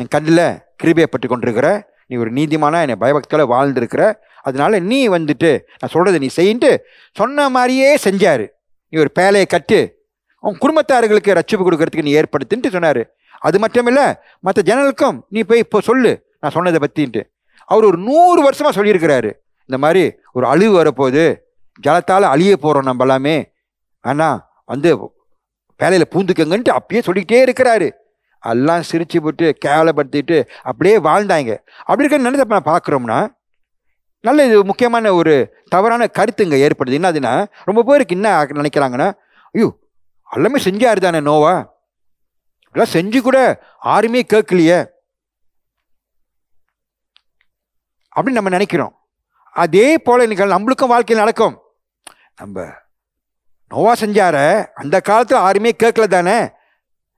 என் கண்ணில் கிருபியப்பட்டு கொண்டிருக்கிற நீ ஒரு நீதிமான என்னை பயபக்தியில் வாழ்ந்துருக்கிற அதனால நீ வந்துட்டு நான் சொல்கிறத நீ செய்யிட்டு சொன்ன மாதிரியே செஞ்சார் நீ ஒரு பேலையை கட்டு உன் குடும்பத்தார்களுக்கு ரட்சிப்பு கொடுக்கறதுக்கு நீ ஏற்படுத்தின்ட்டு சொன்னார் அது மட்டும் இல்லை மற்ற ஜனங்களுக்கும் நீ போய் இப்போ சொல்லு நான் சொன்னதை பற்றின்ட்டு அவர் ஒரு நூறு வருஷமாக சொல்லியிருக்கிறாரு இந்த மாதிரி ஒரு அழிவு வரப்போகுது ஜலத்தால் அழிய போகிறோம் நம்ம எல்லாமே ஆனால் வந்து வேலையில் பூந்துக்கங்கன்ட்டு அப்பயே சொல்லிக்கிட்டே இருக்கிறாரு எல்லாம் சிரிச்சு போட்டு கேவலப்படுத்திட்டு அப்படியே வாழ்ந்தாங்க அப்படி இருக்க நினைத்த நான் பார்க்குறோம்னா நல்ல இது முக்கியமான ஒரு தவறான கருத்துங்க ஏற்படுது என்ன அதுனா ரொம்ப பேருக்கு என்ன நினைக்கிறாங்கன்னா ஐயோ எல்லாமே செஞ்சாரு தானே நோவா இப்படிலாம் செஞ்சு கூட யாருமே கேட்கலையே அப்படின்னு நம்ம நினைக்கிறோம் அதே போல் இன்றைக்கி நம்மளுக்கும் வாழ்க்கையில் நடக்கும் நம்ம நோவா செஞ்சார அந்த காலத்தில் யாருமே கேட்கல தானே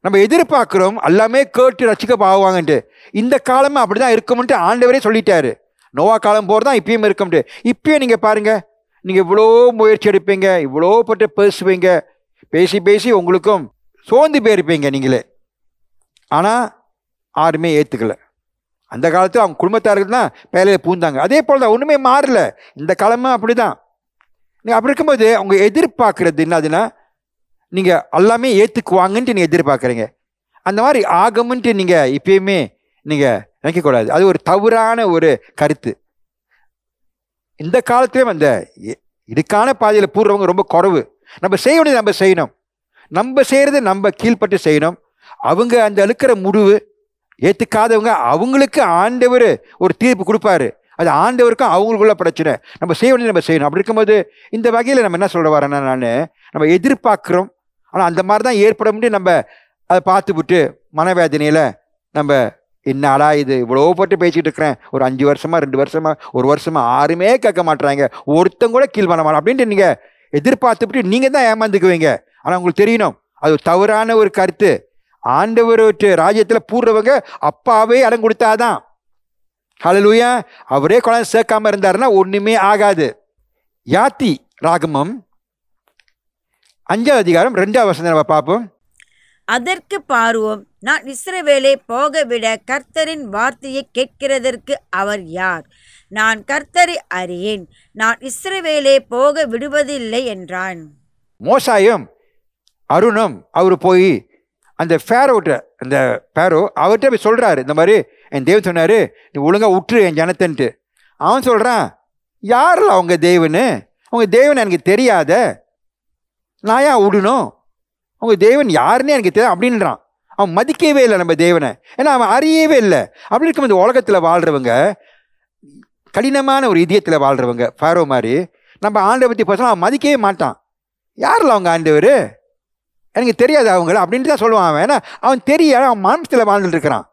நம்ம எதிர்பார்க்குறோம் எல்லாமே கேட்டு ரசிக்க ஆகுவாங்கன்ட்டு இந்த காலமே அப்படி தான் இருக்கும்ன்ட்டு ஆண்டவரே சொல்லிட்டாரு நோவா காலம் போகிறது தான் இப்பயும் இருக்கும்ட்டு இப்பயும் நீங்கள் பாருங்கள் நீங்கள் இவ்வளோ முயற்சி எடுப்பீங்க இவ்வளோ பட்டு பேசுவீங்க பேசி பேசி உங்களுக்கும் சோர்ந்து போயிருப்பீங்க நீங்களே ஆனால் யாருமே ஏற்றுக்கல அந்த காலத்தில் அவங்க குடும்பத்தார்கள் தான் வேலையில் பூந்தாங்க அதே போல் தான் ஒன்றுமே மாறல இந்த காலமாக அப்படி தான் நீங்கள் அப்படி இருக்கும்போது அவங்க எதிர்பார்க்குறது என்னதுன்னா நீங்கள் எல்லாமே ஏற்றுக்குவாங்கன்ட்டு நீங்கள் எதிர்பார்க்குறீங்க அந்த மாதிரி ஆகமுன்ட்டு நீங்கள் இப்பயுமே நீங்கள் நினைக்கக்கூடாது அது ஒரு தவறான ஒரு கருத்து இந்த காலத்திலே அந்த இதுக்கான பாதையில் பூர்றவங்க ரொம்ப குறவு நம்ம செய்ய வேண்டியது நம்ம செய்யணும் நம்ம செய்கிறது நம்ம கீழ்ப்பட்டு செய்யணும் அவங்க அந்த அழுக்கிற முடிவு ஏற்றுக்காதவங்க அவங்களுக்கு ஆண்டவர் ஒரு தீர்ப்பு கொடுப்பாரு அது ஆண்டவருக்கும் அவங்களுக்குள்ள பிரச்சனை நம்ம செய்ய வேண்டியது நம்ம செய்யணும் அப்படி இருக்கும்போது இந்த வகையில் நம்ம என்ன சொல்கிற வரேன்னா நான் நம்ம எதிர்பார்க்குறோம் ஆனால் அந்த மாதிரி தான் ஏற்பட முடியும் நம்ம அதை பார்த்து விட்டு மனவேதனையில் நம்ம என்னடா இது இவ்வளோ போட்டு பேசிக்கிட்டு இருக்கிறேன் ஒரு அஞ்சு வருஷமாக ரெண்டு வருஷமாக ஒரு வருஷமாக யாருமே கேட்க மாட்டுறாங்க ஒருத்தங்க கூட கீழ் பண்ண மாட்டோம் அப்படின்ட்டு நீங்கள் எதிர்பார்த்துப்பட்டு நீங்கள் தான் ஏமாந்துக்குவீங்க ஆனால் உங்களுக்கு தெரியணும் அது தவறான ஒரு கருத்து ஆண்டவர் ராஜ்யத்தில் பூர்றவங்க அப்பாவே இடம் கொடுத்தாதான் ஹலலூயா அவரே குழந்தை சேர்க்காம இருந்தாருன்னா ஒன்றுமே ஆகாது யாத்தி ராகமம் அஞ்சாவது அதிகாரம் ரெண்டாவது வசனம் நம்ம பார்ப்போம் அதற்கு பார்வோம் நான் இஸ்ரவேலை விட கர்த்தரின் வார்த்தையை கேட்கிறதற்கு அவர் யார் நான் கர்த்தரை அறியேன் நான் இஸ்ரவேலே போக விடுவதில்லை என்றான் மோசாயும் அருணும் அவர் போய் அந்த ஃபேரோட்ட அந்த ஃபேரோ அவர்கிட்ட போய் சொல்கிறாரு இந்த மாதிரி என் தெய்வம் சொன்னார் நீ ஒழுங்காக உற்று என் ஜனத்தன்ட்டு அவன் சொல்கிறான் யாரில் அவங்க தெய்வன்னு உங்கள் தெய்வன் எனக்கு தெரியாத நான் ஏன் விடணும் அவங்க தேவன் யாருன்னே எனக்கு தெரியும் அப்படின்றான் அவன் மதிக்கவே இல்லை நம்ம தேவனை ஏன்னா அவன் அறியவே இல்லை அப்படி இருக்கும் இந்த உலகத்தில் வாழ்கிறவங்க கடினமான ஒரு இதயத்தில் வாழ்கிறவங்க ஃபாரோ மாதிரி நம்ம ஆண்டை பற்றி பேசலாம் அவன் மதிக்கவே மாட்டான் யாரில் அவங்க ஆண்டவர் எனக்கு தெரியாது அவங்கள அப்படின்ட்டு தான் சொல்லுவான் அவன் ஏன்னா அவன் தெரிய அவன் மாநிலத்தில் வாழ்ந்துட்டுருக்கிறான்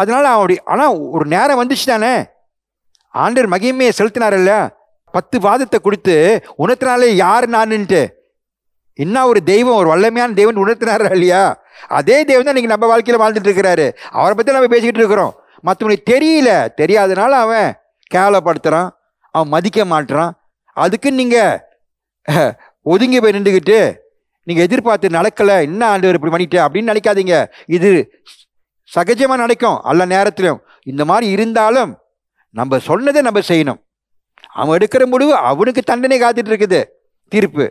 அதனால் அவன் அப்படி ஆனால் ஒரு நேரம் வந்துச்சு தானே ஆண்டர் மகிமையை செலுத்தினார் இல்லையா பத்து வாதத்தை கொடுத்து உணத்தினாலே யார் நான்ட்டு என்ன ஒரு தெய்வம் ஒரு வல்லமையான தெய்வம் உணர்த்தினாரா இல்லையா அதே தெய்வம் தான் நீங்கள் நம்ம வாழ்க்கையில் வாழ்ந்துட்டு இருக்கிறாரு அவரை பற்றி நம்ம பேசிக்கிட்டு இருக்கிறோம் மற்றவனுக்கு தெரியல தெரியாதனால அவன் கேவலப்படுத்துகிறான் அவன் மதிக்க மாட்டுறான் அதுக்கு நீங்கள் ஒதுங்கி போய் நின்றுக்கிட்டு நீங்கள் எதிர்பார்த்து நடக்கலை என்ன ஆண்டு இப்படி பண்ணிட்டேன் அப்படின்னு நினைக்காதீங்க இது சகஜமாக நடக்கும் அல்ல நேரத்திலும் இந்த மாதிரி இருந்தாலும் நம்ம சொன்னதை நம்ம செய்யணும் அவன் எடுக்கிற முடிவு அவனுக்கு தண்டனை காத்துட்டு இருக்குது தீர்ப்பு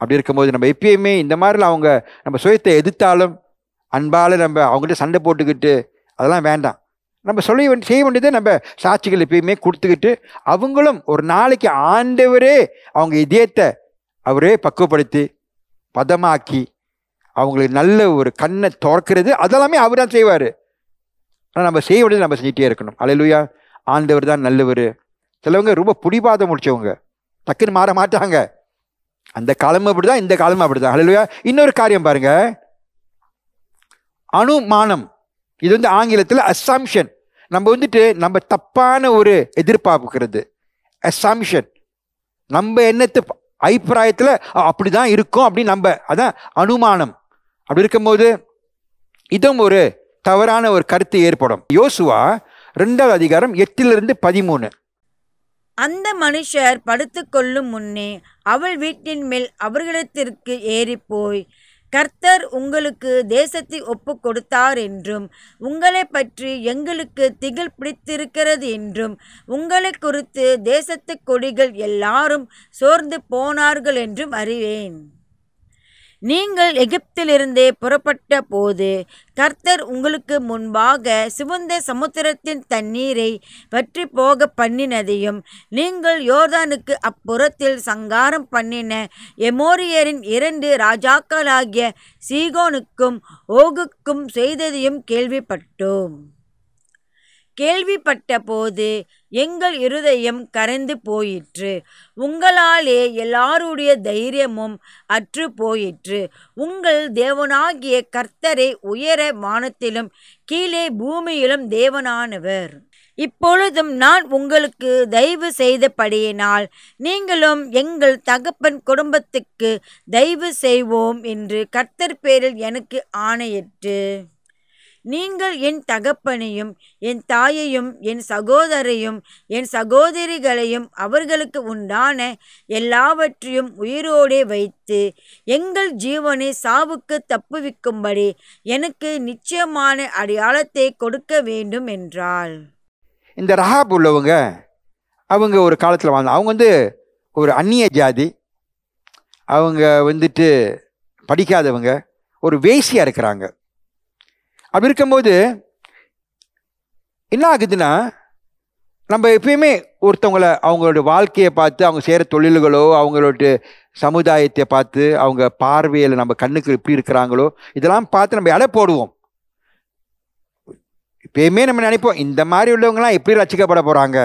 அப்படி இருக்கும்போது நம்ம எப்பயுமே இந்த மாதிரிலாம் அவங்க நம்ம சுயத்தை எதிர்த்தாலும் அன்பால் நம்ம அவங்ககிட்ட சண்டை போட்டுக்கிட்டு அதெல்லாம் வேண்டாம் நம்ம சொல்ல வேண்டிய செய்ய வேண்டியதை நம்ம சாட்சிகள் எப்பயுமே கொடுத்துக்கிட்டு அவங்களும் ஒரு நாளைக்கு ஆண்டவரே அவங்க இதயத்தை அவரே பக்குவப்படுத்தி பதமாக்கி அவங்களுக்கு நல்ல ஒரு கண்ணை திறக்கிறது அதெல்லாமே அவர் தான் செய்வார் ஆனால் நம்ம செய்ய வேண்டியது நம்ம செஞ்சிட்டே இருக்கணும் அலையிலுயா ஆண்டவர் தான் நல்லவர் சிலவங்க ரொம்ப பிடிவாதம் முடிச்சவங்க டக்குன்னு மாற மாட்டாங்க அந்த காலமும் அப்படிதான் இந்த காலமும் அப்படிதான் ஹலலுயா இன்னொரு காரியம் பாருங்க அனுமானம் இது வந்து ஆங்கிலத்தில் அசாம்ஷன் நம்ம வந்துட்டு நம்ம தப்பான ஒரு எதிர்பார்க்கிறது அசாம்ஷன் நம்ம என்னத்து அபிப்பிராயத்தில் அப்படி தான் இருக்கும் அப்படின்னு நம்ம அதான் அனுமானம் அப்படி இருக்கும்போது இதுவும் ஒரு தவறான ஒரு கருத்து ஏற்படும் யோசுவா ரெண்டாவது அதிகாரம் எட்டிலிருந்து பதிமூணு அந்த மனுஷர் படுத்து கொள்ளும் முன்னே அவள் வீட்டின் மேல் அவர்களிடத்திற்கு ஏறிப்போய் கர்த்தர் உங்களுக்கு தேசத்தை ஒப்பு கொடுத்தார் என்றும் உங்களை பற்றி எங்களுக்கு திகில் பிடித்திருக்கிறது என்றும் உங்களை குறித்து தேசத்து கொடிகள் எல்லாரும் சோர்ந்து போனார்கள் என்றும் அறிவேன் நீங்கள் எகிப்திலிருந்து புறப்பட்ட போது கர்த்தர் உங்களுக்கு முன்பாக சிவந்த சமுத்திரத்தின் தண்ணீரை வற்றி போக பண்ணினதையும் நீங்கள் யோர்தானுக்கு அப்புறத்தில் சங்காரம் பண்ணின எமோரியரின் இரண்டு ராஜாக்களாகிய சீகோனுக்கும் ஓகுக்கும் செய்ததையும் கேள்விப்பட்டோம் கேள்விப்பட்ட போது எங்கள் இருதயம் கரைந்து போயிற்று உங்களாலே எல்லாருடைய தைரியமும் அற்று போயிற்று உங்கள் தேவனாகிய கர்த்தரை உயர வானத்திலும் கீழே பூமியிலும் தேவனானவர் இப்பொழுதும் நான் உங்களுக்கு தயவு செய்தபடியினால் நீங்களும் எங்கள் தகப்பன் குடும்பத்துக்கு தயவு செய்வோம் என்று கர்த்தர் பேரில் எனக்கு ஆணையிட்டு நீங்கள் என் தகப்பனையும் என் தாயையும் என் சகோதரையும் என் சகோதரிகளையும் அவர்களுக்கு உண்டான எல்லாவற்றையும் உயிரோடே வைத்து எங்கள் ஜீவனை சாவுக்கு தப்புவிக்கும்படி எனக்கு நிச்சயமான அடையாளத்தை கொடுக்க வேண்டும் என்றாள் இந்த ரஹாப் உள்ளவங்க அவங்க ஒரு காலத்தில் வாழ்ந்தாங்க அவங்க வந்து ஒரு அந்நிய ஜாதி அவங்க வந்துட்டு படிக்காதவங்க ஒரு வேசியாக இருக்கிறாங்க அப்படி இருக்கும்போது என்ன ஆகுதுன்னா நம்ம எப்பயுமே ஒருத்தவங்களை அவங்களோட வாழ்க்கையை பார்த்து அவங்க செய்கிற தொழில்களோ அவங்களோட சமுதாயத்தை பார்த்து அவங்க பார்வையில் நம்ம கண்ணுக்கு எப்படி இருக்கிறாங்களோ இதெல்லாம் பார்த்து நம்ம எடை போடுவோம் எப்பயுமே நம்ம நினைப்போம் இந்த மாதிரி உள்ளவங்களாம் எப்படி ரசிக்கப்பட போகிறாங்க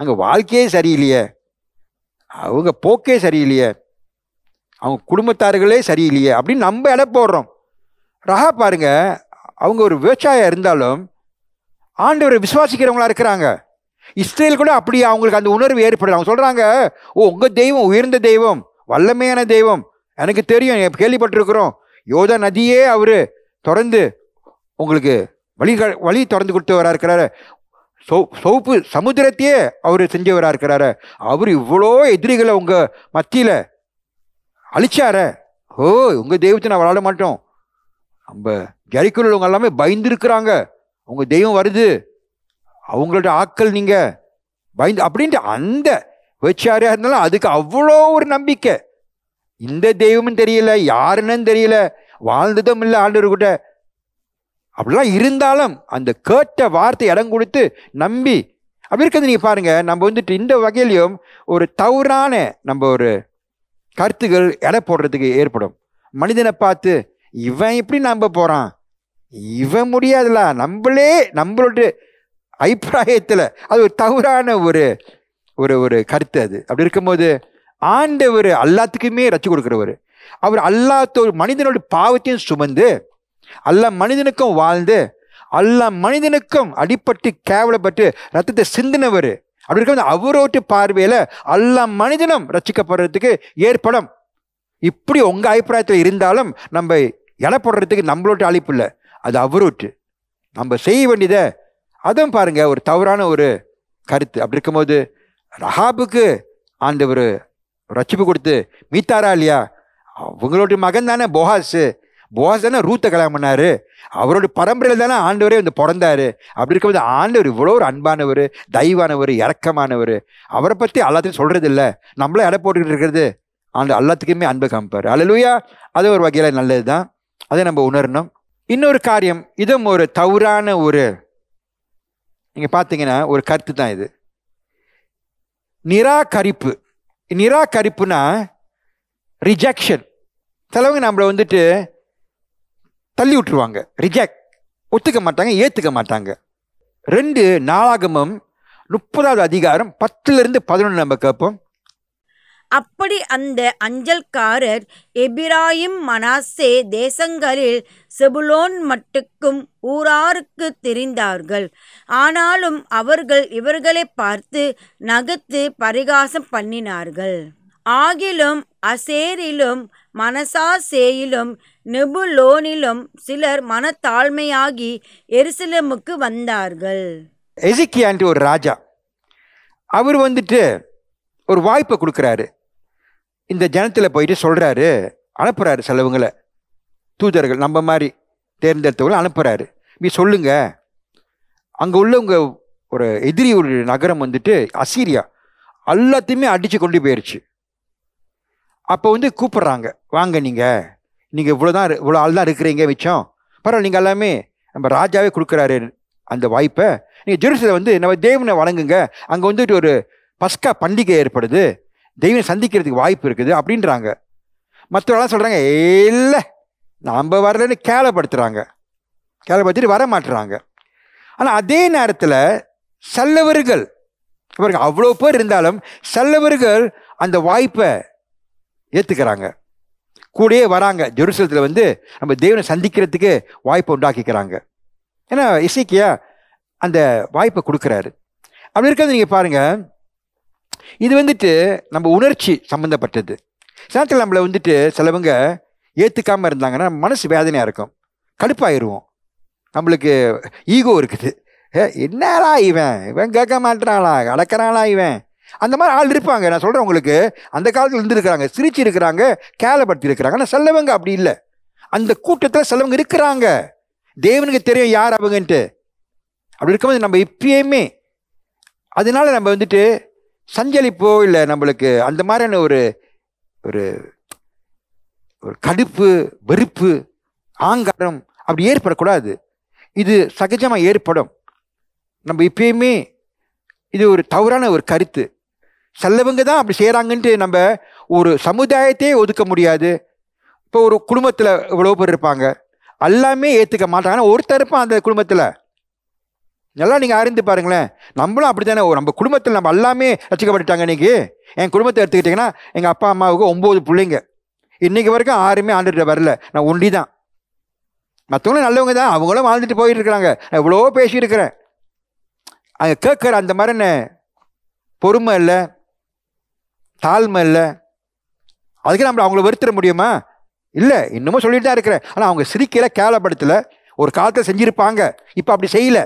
அங்கே வாழ்க்கையே சரியில்லையே அவங்க போக்கே சரியில்லையே அவங்க குடும்பத்தார்களே சரியில்லையே அப்படின்னு நம்ம எடை போடுறோம் ரகா பாருங்கள் அவங்க ஒரு விவசாயம் இருந்தாலும் ஆண்டவரை விசுவாசிக்கிறவங்களா இருக்கிறாங்க இஸ்ரேல் கூட அப்படி அவங்களுக்கு அந்த உணர்வு ஏற்படுது அவங்க சொல்கிறாங்க ஓ உங்கள் தெய்வம் உயர்ந்த தெய்வம் வல்லமையான தெய்வம் எனக்கு தெரியும் கேள்விப்பட்டிருக்கிறோம் யோதா நதியே அவர் தொடர்ந்து உங்களுக்கு வழி வழி திறந்து கொடுத்தவராக இருக்கிறாரு சோ சோப்பு சமுத்திரத்தையே அவர் செஞ்சவராக இருக்கிறாரு அவர் இவ்வளோ எதிரிகளை உங்கள் மத்தியில் அழிச்சார ஓ உங்கள் தெய்வத்தை நான் விளாட மாட்டோம் நம்ம கரிக்குள் உள்ளவங்க எல்லாமே பயந்துருக்குறாங்க அவங்க தெய்வம் வருது அவங்களோட ஆக்கள் நீங்கள் பயந்து அப்படின்ட்டு அந்த வச்சாரியாக இருந்தாலும் அதுக்கு அவ்வளோ ஒரு நம்பிக்கை இந்த தெய்வமும் தெரியல யாருன்னு தெரியல வாழ்ந்ததும் இல்லை கூட அப்படிலாம் இருந்தாலும் அந்த கேட்ட வார்த்தை இடம் கொடுத்து நம்பி அப்படி இருக்கிறது நீங்கள் பாருங்கள் நம்ம வந்துட்டு இந்த வகையிலையும் ஒரு தவறான நம்ம ஒரு கருத்துகள் எடை போடுறதுக்கு ஏற்படும் மனிதனை பார்த்து இவன் எப்படி நம்ப போகிறான் இவன் முடியாதுல நம்மளே நம்மளுடைய அபிப்பிராயத்தில் அது ஒரு தவறான ஒரு ஒரு ஒரு கருத்து அது அப்படி இருக்கும்போது ஆண்டவர் எல்லாத்துக்குமே ரச்சு கொடுக்குறவர் அவர் ஒரு மனிதனுடைய பாவத்தையும் சுமந்து அல்ல மனிதனுக்கும் வாழ்ந்து எல்லா மனிதனுக்கும் அடிப்பட்டு கேவலப்பட்டு ரத்தத்தை சிந்தினவர் அப்படி இருக்கும் அவரோட்டு பார்வையில் எல்லா மனிதனும் ரச்சிக்கப்படுறதுக்கு ஏற்படும் இப்படி உங்கள் அபிப்பிராயத்தில் இருந்தாலும் நம்ம இலை போடுறதுக்கு நம்மளோட்டு அழைப்பு இல்லை அது அவரோட்டு நம்ம செய்ய வேண்டியதை அதுவும் பாருங்கள் ஒரு தவறான ஒரு கருத்து அப்படி இருக்கும்போது ரஹாபுக்கு அந்த ஒரு ரச்சிப்பு கொடுத்து மீத்தாரா இல்லையா அவங்களோட மகன் தானே போஹாஸு போஹாஸ் தானே ரூத்த கல்யாணம் பண்ணார் அவரோட பரம்பரையில் தானே ஆண்டவரே வந்து பிறந்தார் அப்படி இருக்கும்போது ஆண்டவர் இவ்வளோ ஒரு அன்பானவர் தயவானவர் இறக்கமானவர் அவரை பற்றி எல்லாத்தையும் சொல்கிறது இல்லை நம்மளும் இட போட்டுக்கிட்டு இருக்கிறது ஆண்டு எல்லாத்துக்குமே அன்பு காமிப்பார் அலலுயா அது ஒரு வகையில் நல்லது தான் அதை நம்ம உணரணும் இன்னொரு காரியம் இதுவும் ஒரு தவறான ஒரு நீங்கள் பார்த்தீங்கன்னா ஒரு கருத்து தான் இது நிராகரிப்பு நிராகரிப்புனா ரிஜெக்ஷன் சிலவங்க நம்மளை வந்துட்டு தள்ளி விட்டுருவாங்க ரிஜெக்ட் ஒத்துக்க மாட்டாங்க ஏற்றுக்க மாட்டாங்க ரெண்டு நாளாகமும் முப்பதாவது அதிகாரம் பத்துலேருந்து பதினொன்று நம்ம கேட்போம் அப்படி அந்த அஞ்சல்காரர் எபிராயிம் மனாசே தேசங்களில் செபுலோன் மட்டுக்கும் ஊராருக்கு தெரிந்தார்கள் ஆனாலும் அவர்கள் இவர்களை பார்த்து நகர்த்து பரிகாசம் பண்ணினார்கள் ஆகிலும் அசேரிலும் மனசாசேயிலும் நெபுலோனிலும் சிலர் மனத்தாழ்மையாகி எருசலேமுக்கு வந்தார்கள் ஒரு ராஜா அவர் வந்துட்டு ஒரு வாய்ப்பை கொடுக்குறாரு இந்த ஜனத்தில் போயிட்டு சொல்கிறாரு அனுப்புகிறாரு செலவுங்களை தூதர்கள் நம்ம மாதிரி தேர்ந்தெடுத்தவர்கள் அனுப்புகிறாரு நீ சொல்லுங்க அங்கே உள்ளவங்க ஒரு எதிரி ஒரு நகரம் வந்துட்டு அசீரியா எல்லாத்தையுமே அடித்து கொண்டு போயிடுச்சு அப்போ வந்து கூப்பிட்றாங்க வாங்க நீங்கள் நீங்கள் இவ்வளோ தான் இவ்வளோ ஆள் தான் இருக்கிறீங்க மிச்சம் பரவாயில்ல நீங்கள் எல்லாமே நம்ம ராஜாவே கொடுக்குறாரு அந்த வாய்ப்பை நீங்கள் ஜெருசலை வந்து நம்ம தேவனை வணங்குங்க அங்கே வந்துட்டு ஒரு பஸ்கா பண்டிகை ஏற்படுது தெய்வம் சந்திக்கிறதுக்கு வாய்ப்பு இருக்குது அப்படின்றாங்க மற்றவெல்லாம் சொல்கிறாங்க இல்லை நாம் வரலன்னு கேலப்படுத்துகிறாங்க கேலப்படுத்திட்டு வர மாட்டுறாங்க ஆனால் அதே நேரத்தில் செல்லவர்கள் இவருக்கு அவ்வளோ பேர் இருந்தாலும் செல்லவர்கள் அந்த வாய்ப்பை ஏற்றுக்கிறாங்க கூடயே வராங்க ஜெருசலத்தில் வந்து நம்ம தெய்வனை சந்திக்கிறதுக்கு வாய்ப்பை உண்டாக்கிக்கிறாங்க ஏன்னா இசைக்கியா அந்த வாய்ப்பை கொடுக்குறாரு அப்படி இருக்கிறது நீங்கள் பாருங்கள் இது வந்துட்டு நம்ம உணர்ச்சி சம்மந்தப்பட்டது சில நம்மளை வந்துட்டு சிலவங்க ஏற்றுக்காமல் இருந்தாங்கன்னா மனசு வேதனையாக இருக்கும் கடுப்பாயிருவோம் நம்மளுக்கு ஈகோ இருக்குது ஏ என்னடா இவன் இவன் கேட்க மாட்டேறாளா அடக்கிறாளா இவன் அந்த மாதிரி ஆள் இருப்பாங்க நான் சொல்கிறேன் உங்களுக்கு அந்த காலத்தில் இருந்துருக்கிறாங்க சிரிச்சு இருக்கிறாங்க கேலப்படுத்தி இருக்கிறாங்க ஆனால் செல்லவங்க அப்படி இல்லை அந்த கூட்டத்தில் செல்லவங்க இருக்கிறாங்க தேவனுக்கு தெரியும் யார் அவங்கன்ட்டு அப்படி இருக்கும்போது நம்ம இப்பயுமே அதனால நம்ம வந்துட்டு சஞ்சலிப்போ இல்லை நம்மளுக்கு அந்த மாதிரியான ஒரு ஒரு ஒரு கடுப்பு வெறுப்பு ஆங்காரம் அப்படி ஏற்படக்கூடாது இது சகஜமாக ஏற்படும் நம்ம இப்பயுமே இது ஒரு தவறான ஒரு கருத்து செல்லவங்க தான் அப்படி செய்கிறாங்கன்ட்டு நம்ம ஒரு சமுதாயத்தையே ஒதுக்க முடியாது இப்போ ஒரு குடும்பத்தில் இவ்வளோ பேர் இருப்பாங்க எல்லாமே ஏற்றுக்க ஆனால் ஒருத்தர் இருப்பான் அந்த குடும்பத்தில் நல்லா நீங்கள் அறிந்து பாருங்களேன் நம்மளும் அப்படி தானே நம்ம குடும்பத்தில் நம்ம எல்லாமே ரசிக்கப்பட்டுட்டாங்க இன்றைக்கி என் குடும்பத்தை எடுத்துக்கிட்டிங்கன்னா எங்கள் அப்பா அம்மாவுக்கு ஒம்பது பிள்ளைங்க இன்றைக்கி வரைக்கும் யாருமே ஆண்டுகிட்ட வரல நான் ஒண்டி தான் மற்றவங்களும் நல்லவங்க தான் அவங்களும் வாழ்ந்துட்டு போயிட்டு இருக்கிறாங்க நான் இவ்வளோ பேசியிருக்கிறேன் அங்கே கேட்குற அந்த மாதிரி என்ன பொறுமை இல்லை தாழ்மை இல்லை அதுக்கு நம்மளை அவங்கள வெறுத்துட முடியுமா இல்லை இன்னமும் சொல்லிட்டு தான் இருக்கிறேன் ஆனால் அவங்க சிரிக்கல கேவலப்படுத்தலை ஒரு காலத்தில் செஞ்சுருப்பாங்க இப்போ அப்படி செய்யலை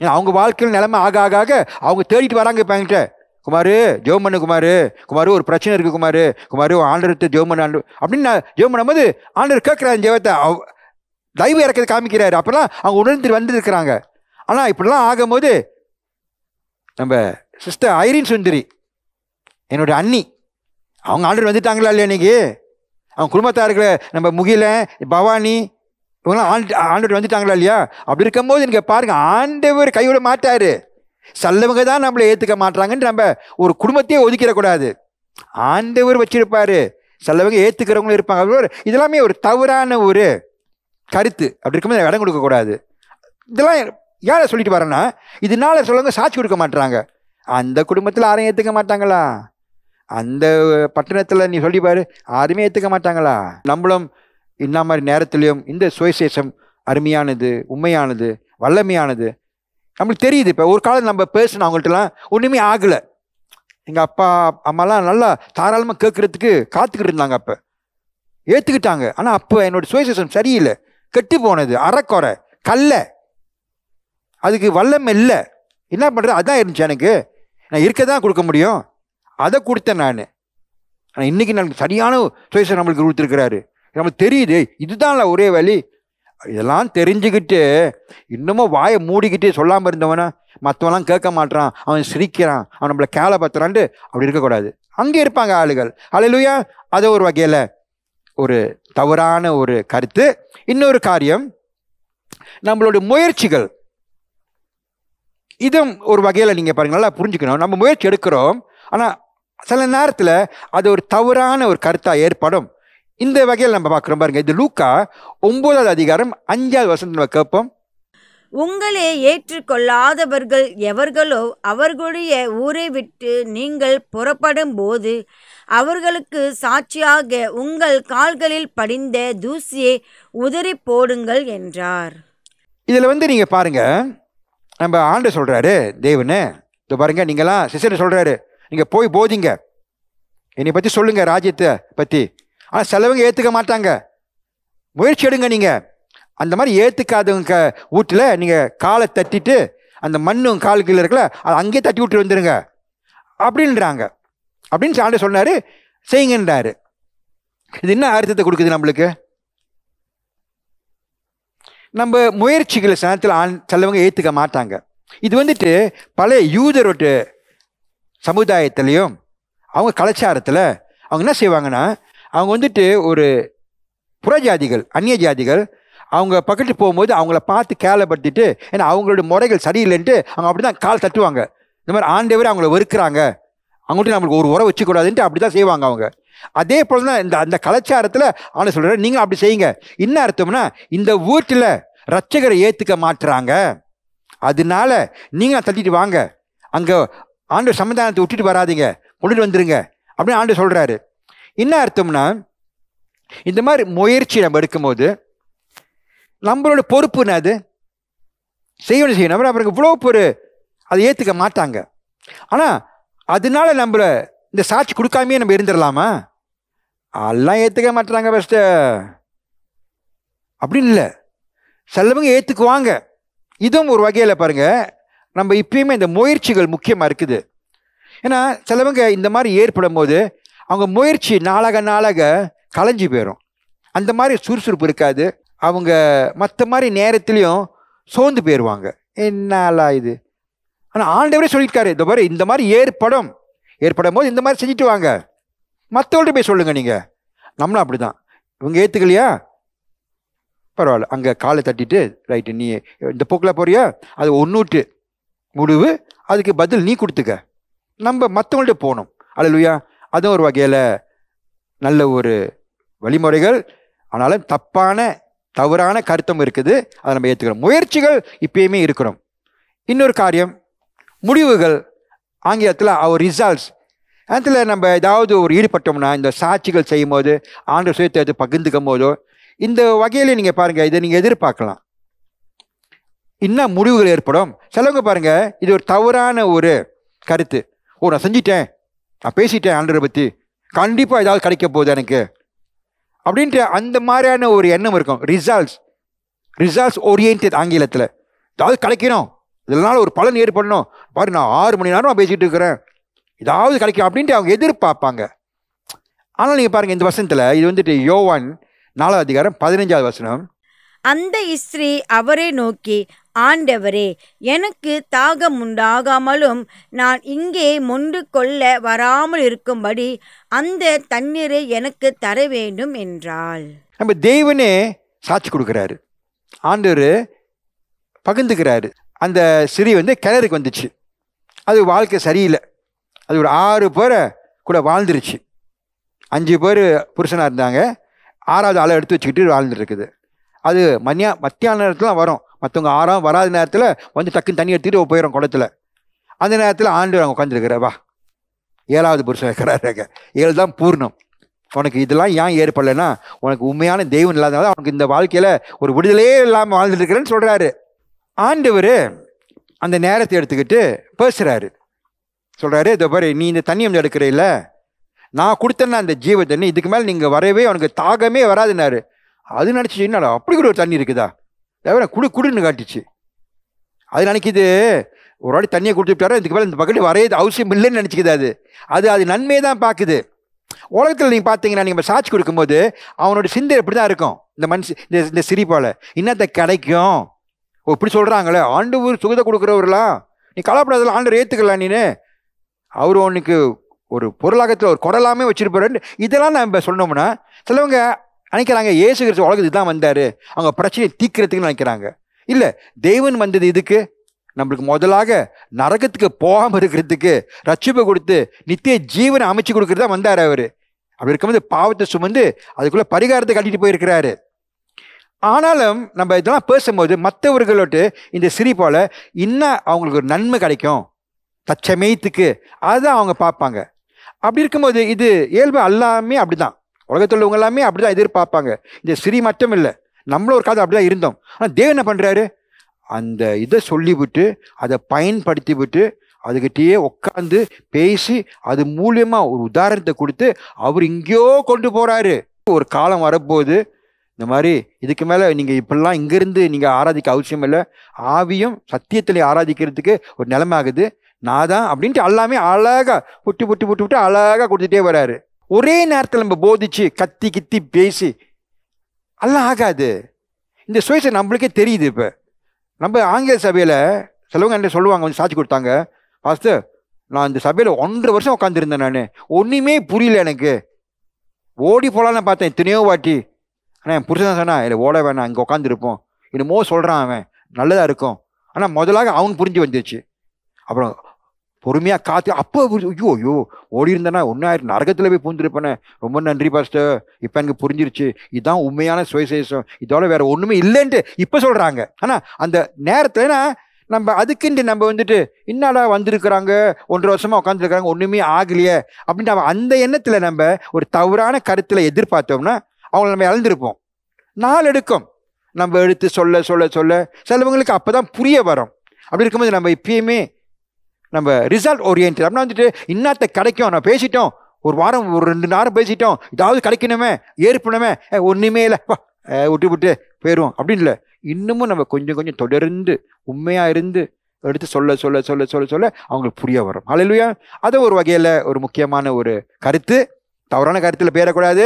ஏன்னா அவங்க வாழ்க்கையில் நிலைமை ஆக ஆக ஆக அவங்க தேடிட்டு வராங்க இப்போ என்கிட்ட குமார் ஜெபம் பண்ணு குமார் குமார் ஒரு பிரச்சனை இருக்குது குமார் குமார் ஆண்டர்த்து ஜெபம் பண்ண ஆண்டு அப்படின்னு நான் ஜெபம் பண்ணும்போது ஆண்டர் கேட்குறாரு அவ் தயவு இறக்கிறது காமிக்கிறாரு அப்போல்லாம் அவங்க உணர்ந்து வந்துருக்கிறாங்க ஆனால் இப்படிலாம் ஆகும்போது நம்ம சிஸ்டர் ஐரின் சுந்தரி என்னோடய அண்ணி அவங்க ஆண்டர் வந்துட்டாங்களா இல்லையா இன்றைக்கி அவங்க குடும்பத்தார்களை நம்ம முகில பவானி இவங்களாம் ஆண்டு ஆண்டவர் வந்துட்டாங்களா இல்லையா அப்படி இருக்கும்போது நீங்கள் பாருங்கள் ஆண்டவர் கைவிட மாட்டார் சல்லவங்க தான் நம்மளை ஏற்றுக்க மாட்டாங்கன்னு நம்ம ஒரு குடும்பத்தையே ஒதுக்கிடக்கூடாது ஆண்டவர் வச்சிருப்பார் சிலவங்க ஏற்றுக்கிறவங்களும் இருப்பாங்க இதெல்லாமே ஒரு தவறான ஒரு கருத்து அப்படி இருக்கும்போது இடம் கொடுக்கக்கூடாது இதெல்லாம் யாரை சொல்லிட்டு வரேன்னா இதனால சொல்லுங்க சாட்சி கொடுக்க மாட்டாங்க அந்த குடும்பத்தில் யாரையும் ஏற்றுக்க மாட்டாங்களா அந்த பட்டணத்தில் நீ சொல்லி பாரு யாருமே ஏற்றுக்க மாட்டாங்களா நம்மளும் இந்த மாதிரி நேரத்திலையும் இந்த சுயசேஷம் அருமையானது உண்மையானது வல்லமையானது நம்மளுக்கு தெரியுது இப்போ ஒரு காலம் நம்ம பேசணும் அவங்கள்ட்டலாம் ஒன்றுமே ஆகலை எங்கள் அப்பா அம்மாலாம் நல்லா தாராளமாக கேட்குறதுக்கு காத்துக்கிட்டு இருந்தாங்க அப்போ ஏற்றுக்கிட்டாங்க ஆனால் அப்போ என்னோடய சுயசேஷம் சரியில்லை கெட்டு போனது அறக்குறை கல்ல அதுக்கு வல்லம் இல்லை என்ன பண்ணுறது அதுதான் இருந்துச்சு எனக்கு நான் இருக்க தான் கொடுக்க முடியும் அதை கொடுத்தேன் நான் ஆனால் இன்றைக்கி நான் சரியான சுயசேஷம் நம்மளுக்கு கொடுத்துருக்குறாரு நமக்கு தெரியுது இதுதான்ல ஒரே வழி இதெல்லாம் தெரிஞ்சுக்கிட்டு இன்னமும் வாயை மூடிக்கிட்டே சொல்லாமல் இருந்தவனா மற்றவெல்லாம் கேட்க மாட்டான் அவன் சிரிக்கிறான் அவன் நம்மளை கேளை பத்துறான்ட்டு அப்படி இருக்கக்கூடாது அங்கே இருப்பாங்க ஆளுகள் அலையிலுயா அதை ஒரு வகையில் ஒரு தவறான ஒரு கருத்து இன்னொரு காரியம் நம்மளுடைய முயற்சிகள் இதும் ஒரு வகையில் நீங்கள் பாருங்கள் நல்லா புரிஞ்சுக்கணும் நம்ம முயற்சி எடுக்கிறோம் ஆனால் சில நேரத்தில் அது ஒரு தவறான ஒரு கருத்தாக ஏற்படும் இந்த வகையில் நம்ம பார்க்குறோம் பாருங்க இது லூக்கா ஒன்பதாவது அதிகாரம் அஞ்சாவது வருஷம் நம்ம கேட்போம் உங்களே ஏற்றுக்கொள்ளாதவர்கள் எவர்களோ அவர்களுடைய ஊரை விட்டு நீங்கள் புறப்படும் போது அவர்களுக்கு சாட்சியாக உங்கள் கால்களில் படிந்த தூசியை உதறி போடுங்கள் என்றார் இதில் வந்து நீங்கள் பாருங்க நம்ம ஆண்டு சொல்கிறாரு தேவனு இது பாருங்க நீங்களாம் சிசர் சொல்கிறாரு நீங்கள் போய் போதிங்க என்னை பற்றி சொல்லுங்கள் ராஜ்யத்தை பற்றி ஆனால் சிலவங்க ஏற்றுக்க மாட்டாங்க முயற்சி எடுங்க நீங்கள் அந்த மாதிரி ஏற்றுக்காதவங்க வீட்டில் நீங்கள் காலை தட்டிட்டு அந்த மண்ணும் கால் கீழே இருக்கல அதை அங்கேயே தட்டி விட்டு வந்துடுங்க அப்படின்றாங்க அப்படின்னு சாண்டை சொன்னார் செய்யுங்கன்றார் இது என்ன அர்த்தத்தை கொடுக்குது நம்மளுக்கு நம்ம முயற்சிகளை சனத்தில் ஆண் சிலவங்க ஏற்றுக்க மாட்டாங்க இது வந்துட்டு பழைய யூதரோட்டு சமுதாயத்திலையும் அவங்க கலாச்சாரத்தில் அவங்க என்ன செய்வாங்கன்னா அவங்க வந்துட்டு ஒரு புறஜாதிகள் அந்நிய ஜாதிகள் அவங்க பக்கத்து போகும்போது அவங்கள பார்த்து கேலப்படுத்திட்டு ஏன்னா அவங்களோட முறைகள் சரியில்லைன்ட்டு அவங்க அப்படி தான் கால் தட்டுவாங்க இந்த மாதிரி ஆண்டவர் அவங்கள வெறுக்கிறாங்க அவங்கள்ட்ட நம்மளுக்கு ஒரு உரை வச்சுக்கூடாதுன்ட்டு அப்படி தான் செய்வாங்க அவங்க அதே போல் தான் இந்த அந்த கலாச்சாரத்தில் அவனை சொல்கிறேன் நீங்கள் அப்படி செய்யுங்க என்ன அர்த்தம்னா இந்த வீட்டில் ரட்சகரை ஏற்றுக்க மாட்டுறாங்க அதனால நீங்கள் தட்டிட்டு வாங்க அங்கே ஆண்டு சம்மதானத்தை விட்டுட்டு வராதிங்க கொண்டுட்டு வந்துடுங்க அப்படின்னு ஆண்டு சொல்கிறாரு என்ன அர்த்தம்னா இந்த மாதிரி முயற்சி நம்ம எடுக்கும்போது நம்மளோட என்ன அது செய்யணும் செய்யணும் அவருக்கு இவ்வளோ பொறு அதை ஏற்றுக்க மாட்டாங்க ஆனால் அதனால நம்மளை இந்த சாட்சி கொடுக்காமையே நம்ம இருந்துடலாமா எல்லாம் ஏற்றுக்க மாட்டாங்க ஃபஸ்ட்டு அப்படின்னு இல்லை சிலவங்க ஏற்றுக்குவாங்க இதுவும் ஒரு வகையில் பாருங்கள் நம்ம இப்பயுமே இந்த முயற்சிகள் முக்கியமாக இருக்குது ஏன்னா சிலவங்க இந்த மாதிரி ஏற்படும் போது அவங்க முயற்சி நாளாக நாளாக கலைஞ்சி போயிடும் அந்த மாதிரி சுறுசுறுப்பு இருக்காது அவங்க மற்ற மாதிரி நேரத்துலேயும் சோர்ந்து போயிடுவாங்க என்னாலா இது ஆனால் ஆண்டவரே சொல்லியிருக்காரு இந்த மாதிரி இந்த மாதிரி ஏற்படும் ஏற்படும் போது இந்த மாதிரி செஞ்சுட்டு வாங்க மற்றவர்கிட்ட போய் சொல்லுங்கள் நீங்கள் நம்மளும் அப்படி தான் இவங்க ஏற்றுக்கலையா பரவாயில்ல அங்கே காலை தட்டிட்டு ரைட்டு நீ இந்த போக்கில் போறியா அது ஒன்றுட்டு முடிவு அதுக்கு பதில் நீ கொடுத்துக்க நம்ம மற்றவங்கள்ட்ட போகணும் அழலுயா அதுவும் ஒரு வகையில் நல்ல ஒரு வழிமுறைகள் ஆனாலும் தப்பான தவறான கருத்தும் இருக்குது அதை நம்ம ஏற்றுக்கிறோம் முயற்சிகள் இப்பயுமே இருக்கிறோம் இன்னொரு காரியம் முடிவுகள் ஆங்கிலத்தில் அவர் ரிசல்ட்ஸ் அதில் நம்ம ஏதாவது ஒரு ஈடுபட்டோம்னா இந்த சாட்சிகள் செய்யும் போது ஆண்டு சுயத்தை எது பகிர்ந்துக்கும் போதோ இந்த வகையில் நீங்கள் பாருங்கள் இதை நீங்கள் எதிர்பார்க்கலாம் இன்னும் முடிவுகள் ஏற்படும் சிலவங்க பாருங்கள் இது ஒரு தவறான ஒரு கருத்து ஓ நான் செஞ்சிட்டேன் நான் பேசிட்டேன் ஆண்டரை பற்றி கண்டிப்பாக ஏதாவது கிடைக்க போகுது எனக்கு அப்படின்ட்டு அந்த மாதிரியான ஒரு எண்ணம் இருக்கும் ரிசால்ட்ஸ் ரிசால்ட்ஸ் ஓரியன்ட் ஆங்கிலத்தில் ஏதாவது கிடைக்கணும் இதனால் ஒரு பலன் ஏற்படணும் பாரு நான் ஆறு மணி நேரம் பேசிகிட்டு இருக்கிறேன் ஏதாவது கிடைக்கும் அப்படின்ட்டு அவங்க எதிர்பார்ப்பாங்க ஆனால் நீங்கள் பாருங்கள் இந்த வசனத்தில் இது வந்துட்டு யோவான் நாலாவது அதிகாரம் பதினஞ்சாவது வசனம் அந்த இஸ்ரீ அவரை நோக்கி ஆண்டவரே எனக்கு தாகம் உண்டாகாமலும் நான் இங்கே மொண்டு கொள்ள வராமல் இருக்கும்படி அந்த தண்ணீரை எனக்கு தர வேண்டும் என்றாள் நம்ம தேவனே சாட்சி கொடுக்குறாரு ஆண்டவர் பகிர்ந்துக்கிறாரு அந்த சிறி வந்து கிணறுக்கு வந்துச்சு அது வாழ்க்கை சரியில்லை அது ஒரு ஆறு பேரை கூட வாழ்ந்துருச்சு அஞ்சு பேர் புருஷனாக இருந்தாங்க ஆறாவது ஆளை எடுத்து வச்சுக்கிட்டு வாழ்ந்துருக்குது அது மத்தியான நேரத்துலாம் வரும் மற்றவங்க ஆறாம் வராத நேரத்தில் வந்து டக்குன்னு தண்ணி எடுத்துகிட்டு போயிடும் குளத்தில் அந்த நேரத்தில் ஆண்டு அவங்க உட்காந்துருக்கிற வா ஏழாவது புருஷன் இருக்கிறாருங்க ஏழு தான் பூர்ணம் உனக்கு இதெல்லாம் ஏன் ஏற்படலைன்னா உனக்கு உண்மையான தெய்வம் இல்லாதனால அவனுக்கு இந்த வாழ்க்கையில் ஒரு விடுதலையே இல்லாமல் வாழ்ந்துட்டு இருக்கிறேன்னு சொல்கிறாரு ஆண்டவர் அந்த நேரத்தை எடுத்துக்கிட்டு பேசுகிறாரு சொல்கிறாரு இதை பாரு நீ இந்த தண்ணி வந்து எடுக்கிற இல்லை நான் கொடுத்தேன்னா அந்த ஜீவ தண்ணி இதுக்கு மேலே நீங்கள் வரவே அவனுக்கு தாகமே வராதுனாரு அது என்னடா அப்படி கூட ஒரு தண்ணி இருக்குதா தவிர குடு குடுன்னு காட்டுச்சு அது நினைக்கிது ஒரு வாட்டி தண்ணியை கொடுத்துட்டாரோ இதுக்கு மேலே இந்த பக்கெட்டு வரையது அவசியம் இல்லைன்னு நினச்சிக்கிது அது அது அது நன்மையை தான் பார்க்குது உலகத்தில் நீங்கள் பார்த்தீங்கன்னா நீங்கள் சாட்சி கொடுக்கும்போது அவனோட சிந்தை எப்படி தான் இருக்கும் இந்த மனுஷ இந்த இந்த சிரிப்பால் என்னத்த கிடைக்கும் ஓ இப்படி சொல்கிறாங்களே ஆண்டு ஊர் சுகத கொடுக்குறவர்களா நீ கலாப்படாதல ஆண்டு ஏற்றுக்கலாம் நீ அவர் உனக்கு ஒரு பொருளாகத்தில் ஒரு குரலாமே வச்சுருப்பாருன்னு இதெல்லாம் நம்ம சொன்னோம்னா சிலவங்க நினைக்கிறாங்க ஏசு கிறிஸ்து உலகத்துக்கு தான் வந்தார் அவங்க பிரச்சனையை தீக்கிறதுக்குன்னு நினைக்கிறாங்க இல்லை தெய்வன் வந்தது இதுக்கு நம்மளுக்கு முதலாக நரகத்துக்கு போகாமல் இருக்கிறதுக்கு ரட்சிப்பை கொடுத்து நித்திய ஜீவனை அமைச்சு கொடுக்குறது தான் வந்தார் அவர் அப்படி இருக்கும்போது பாவத்தை சுமந்து அதுக்குள்ளே பரிகாரத்தை கட்டிட்டு போயிருக்கிறாரு ஆனாலும் நம்ம இதெல்லாம் பேசும்போது மற்றவர்களோட்டு இந்த சிரி போல் இன்னும் அவங்களுக்கு ஒரு நன்மை கிடைக்கும் தச்சமயத்துக்கு அதுதான் அவங்க பார்ப்பாங்க அப்படி இருக்கும்போது இது இயல்பு எல்லாமே அப்படி தான் உலகத்தில் உள்ளவங்க எல்லாமே அப்படி தான் எதிர்பார்ப்பாங்க இந்த சிறி மட்டும் இல்லை நம்மளும் ஒரு காதை அப்படி தான் இருந்தோம் ஆனால் தேவ என்ன பண்ணுறாரு அந்த இதை சொல்லிவிட்டு அதை பயன்படுத்தி விட்டு அதுக்கிட்டேயே உட்காந்து பேசி அது மூலியமாக ஒரு உதாரணத்தை கொடுத்து அவர் இங்கேயோ கொண்டு போகிறாரு ஒரு காலம் வரப்போகுது இந்த மாதிரி இதுக்கு மேலே நீங்கள் இப்படிலாம் இங்கேருந்து நீங்கள் ஆராதிக்க அவசியம் இல்லை ஆவியும் சத்தியத்தில் ஆராதிக்கிறதுக்கு ஒரு நிலமாகுது நான் தான் அப்படின்ட்டு எல்லாமே அழகாக புட்டு புட்டு புட்டு விட்டு அழகாக கொடுத்துட்டே வராரு ஒரே நேரத்தில் நம்ம போதிச்சு கத்தி கித்தி பேசி எல்லாம் ஆகாது இந்த சுயசை நம்மளுக்கே தெரியுது இப்போ நம்ம ஆங்கில சபையில் சிலவங்க என்ன சொல்லுவாங்க கொஞ்சம் சாட்சி கொடுத்தாங்க ஃபஸ்ட்டு நான் இந்த சபையில் ஒன்றரை வருஷம் உட்காந்துருந்தேன் நான் ஒன்றுமே புரியல எனக்கு ஓடி போகலான்னு பார்த்தேன் எத்தனையோ வாட்டி ஆனால் என் புருஷன் சொன்னா இல்லை ஓட வேணாம் இங்கே உட்காந்துருப்போம் என்னமோ சொல்கிறான் அவன் நல்லதாக இருக்கும் ஆனால் முதலாக அவன் புரிஞ்சு வந்துச்சு அப்புறம் பொறுமையா காத்து அப்போ ஐயோ ஐயோ ஓடி இருந்தேன்னா ஒன்னாயிரம் நரகத்துல போய் பூந்துருப்பேனே ரொம்ப நன்றி பாஸ்டர் இப்ப எனக்கு புரிஞ்சிருச்சு இதுதான் உண்மையான சுயசேஷம் இதோட வேற ஒண்ணுமே இல்லைன்ட்டு இப்ப சொல்றாங்க ஆனா அந்த நேரத்துல நம்ம அதுக்குன்ட்டு நம்ம வந்துட்டு என்னடா வந்திருக்கிறாங்க ஒன்றரை வருஷமா உட்காந்துருக்கிறாங்க ஒண்ணுமே ஆகலையே அப்படின்னு நம்ம அந்த எண்ணத்துல நம்ம ஒரு தவறான கருத்துல எதிர்பார்த்தோம்னா அவங்கள நம்ம இழந்திருப்போம் நாள் எடுக்கும் நம்ம எடுத்து சொல்ல சொல்ல சொல்ல சிலவங்களுக்கு அப்பதான் புரிய வரும் அப்படி இருக்கும்போது நம்ம இப்பயுமே நம்ம ரிசல்ட் ஓரியன்ட் அப்படின்னா வந்துட்டு இன்னத்த கிடைக்கும் நான் பேசிட்டோம் ஒரு வாரம் ஒரு ரெண்டு நேரம் பேசிட்டோம் ஏதாவது கிடைக்கணுமே ஏற்பணுமே ஒன்றுமே இல்லை விட்டு விட்டு போயிடுவோம் அப்படின்னு இல்லை இன்னமும் நம்ம கொஞ்சம் கொஞ்சம் தொடர்ந்து உண்மையாக இருந்து எடுத்து சொல்ல சொல்ல சொல்ல சொல்ல சொல்ல அவங்களுக்கு புரிய வரும் அலையிலுயா அது ஒரு வகையில் ஒரு முக்கியமான ஒரு கருத்து தவறான கருத்தில் பேரக்கூடாது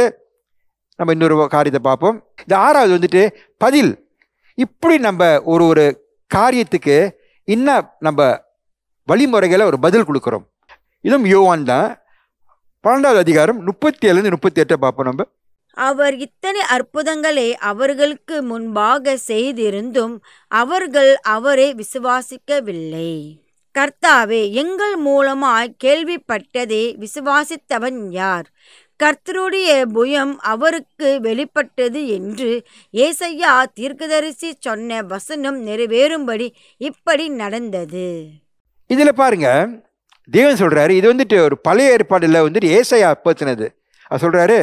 நம்ம இன்னொரு காரியத்தை பார்ப்போம் இந்த ஆறாவது வந்துட்டு பதில் இப்படி நம்ம ஒரு ஒரு காரியத்துக்கு இன்னும் நம்ம வழிமுறைகளை ஒரு பதில் கொடுக்குறோம் இதுவும் யோவான் தான் பன்னெண்டாவது அதிகாரம் முப்பத்தி ஏழு முப்பத்தி எட்டை பார்ப்போம் நம்ம அவர் இத்தனை அற்புதங்களை அவர்களுக்கு முன்பாக செய்திருந்தும் அவர்கள் அவரை விசுவாசிக்கவில்லை கர்த்தாவே எங்கள் மூலமாய் கேள்விப்பட்டதை விசுவாசித்தவன் யார் கர்த்தருடைய புயம் அவருக்கு வெளிப்பட்டது என்று ஏசையா தீர்க்கதரிசி சொன்ன வசனம் நிறைவேறும்படி இப்படி நடந்தது இதில் பாருங்க தேவன் சொல்கிறாரு இது வந்துட்டு ஒரு பழைய ஏற்பாடில் வந்துட்டு ஏசையா பத்தினது அவர் சொல்கிறாரு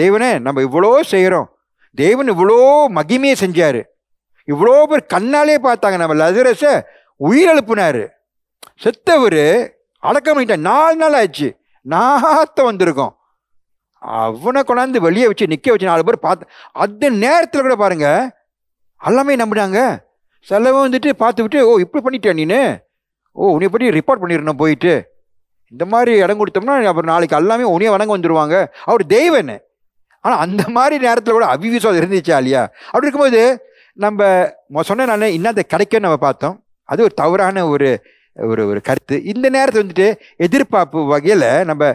தேவனே நம்ம இவ்வளோ செய்கிறோம் தேவன் இவ்வளோ மகிமையை செஞ்சார் இவ்வளோ பேர் கண்ணாலே பார்த்தாங்க நம்ம லசரஸை உயிரெழுப்புனார் செத்தவர் அடக்கம் பண்ணிட்டேன் நாலு நாள் ஆச்சு நாத்த வந்திருக்கோம் அவனை கொண்டாந்து வெளியே வச்சு நிற்க வச்சு நாலு பேர் பார்த்து அந்த நேரத்தில் கூட பாருங்கள் எல்லாமே நம்பினாங்க செலவும் வந்துட்டு பார்த்து விட்டு ஓ இப்படி பண்ணிட்டேன் நீனு ஓ உன்னை பற்றி ரிப்போர்ட் பண்ணிடணும் போயிட்டு இந்த மாதிரி இடம் கொடுத்தோம்னா அப்புறம் நாளைக்கு எல்லாமே உனியை வணங்க வந்துடுவாங்க அவர் தெய்வன்னு ஆனால் அந்த மாதிரி நேரத்தில் கூட அவிவிசுவாசம் இருந்துச்சா இல்லையா அப்படி இருக்கும்போது நம்ம சொன்ன நான் இன்னும் கிடைக்கும் நம்ம பார்த்தோம் அது ஒரு தவறான ஒரு ஒரு ஒரு கருத்து இந்த நேரத்தை வந்துட்டு எதிர்பார்ப்பு வகையில் நம்ம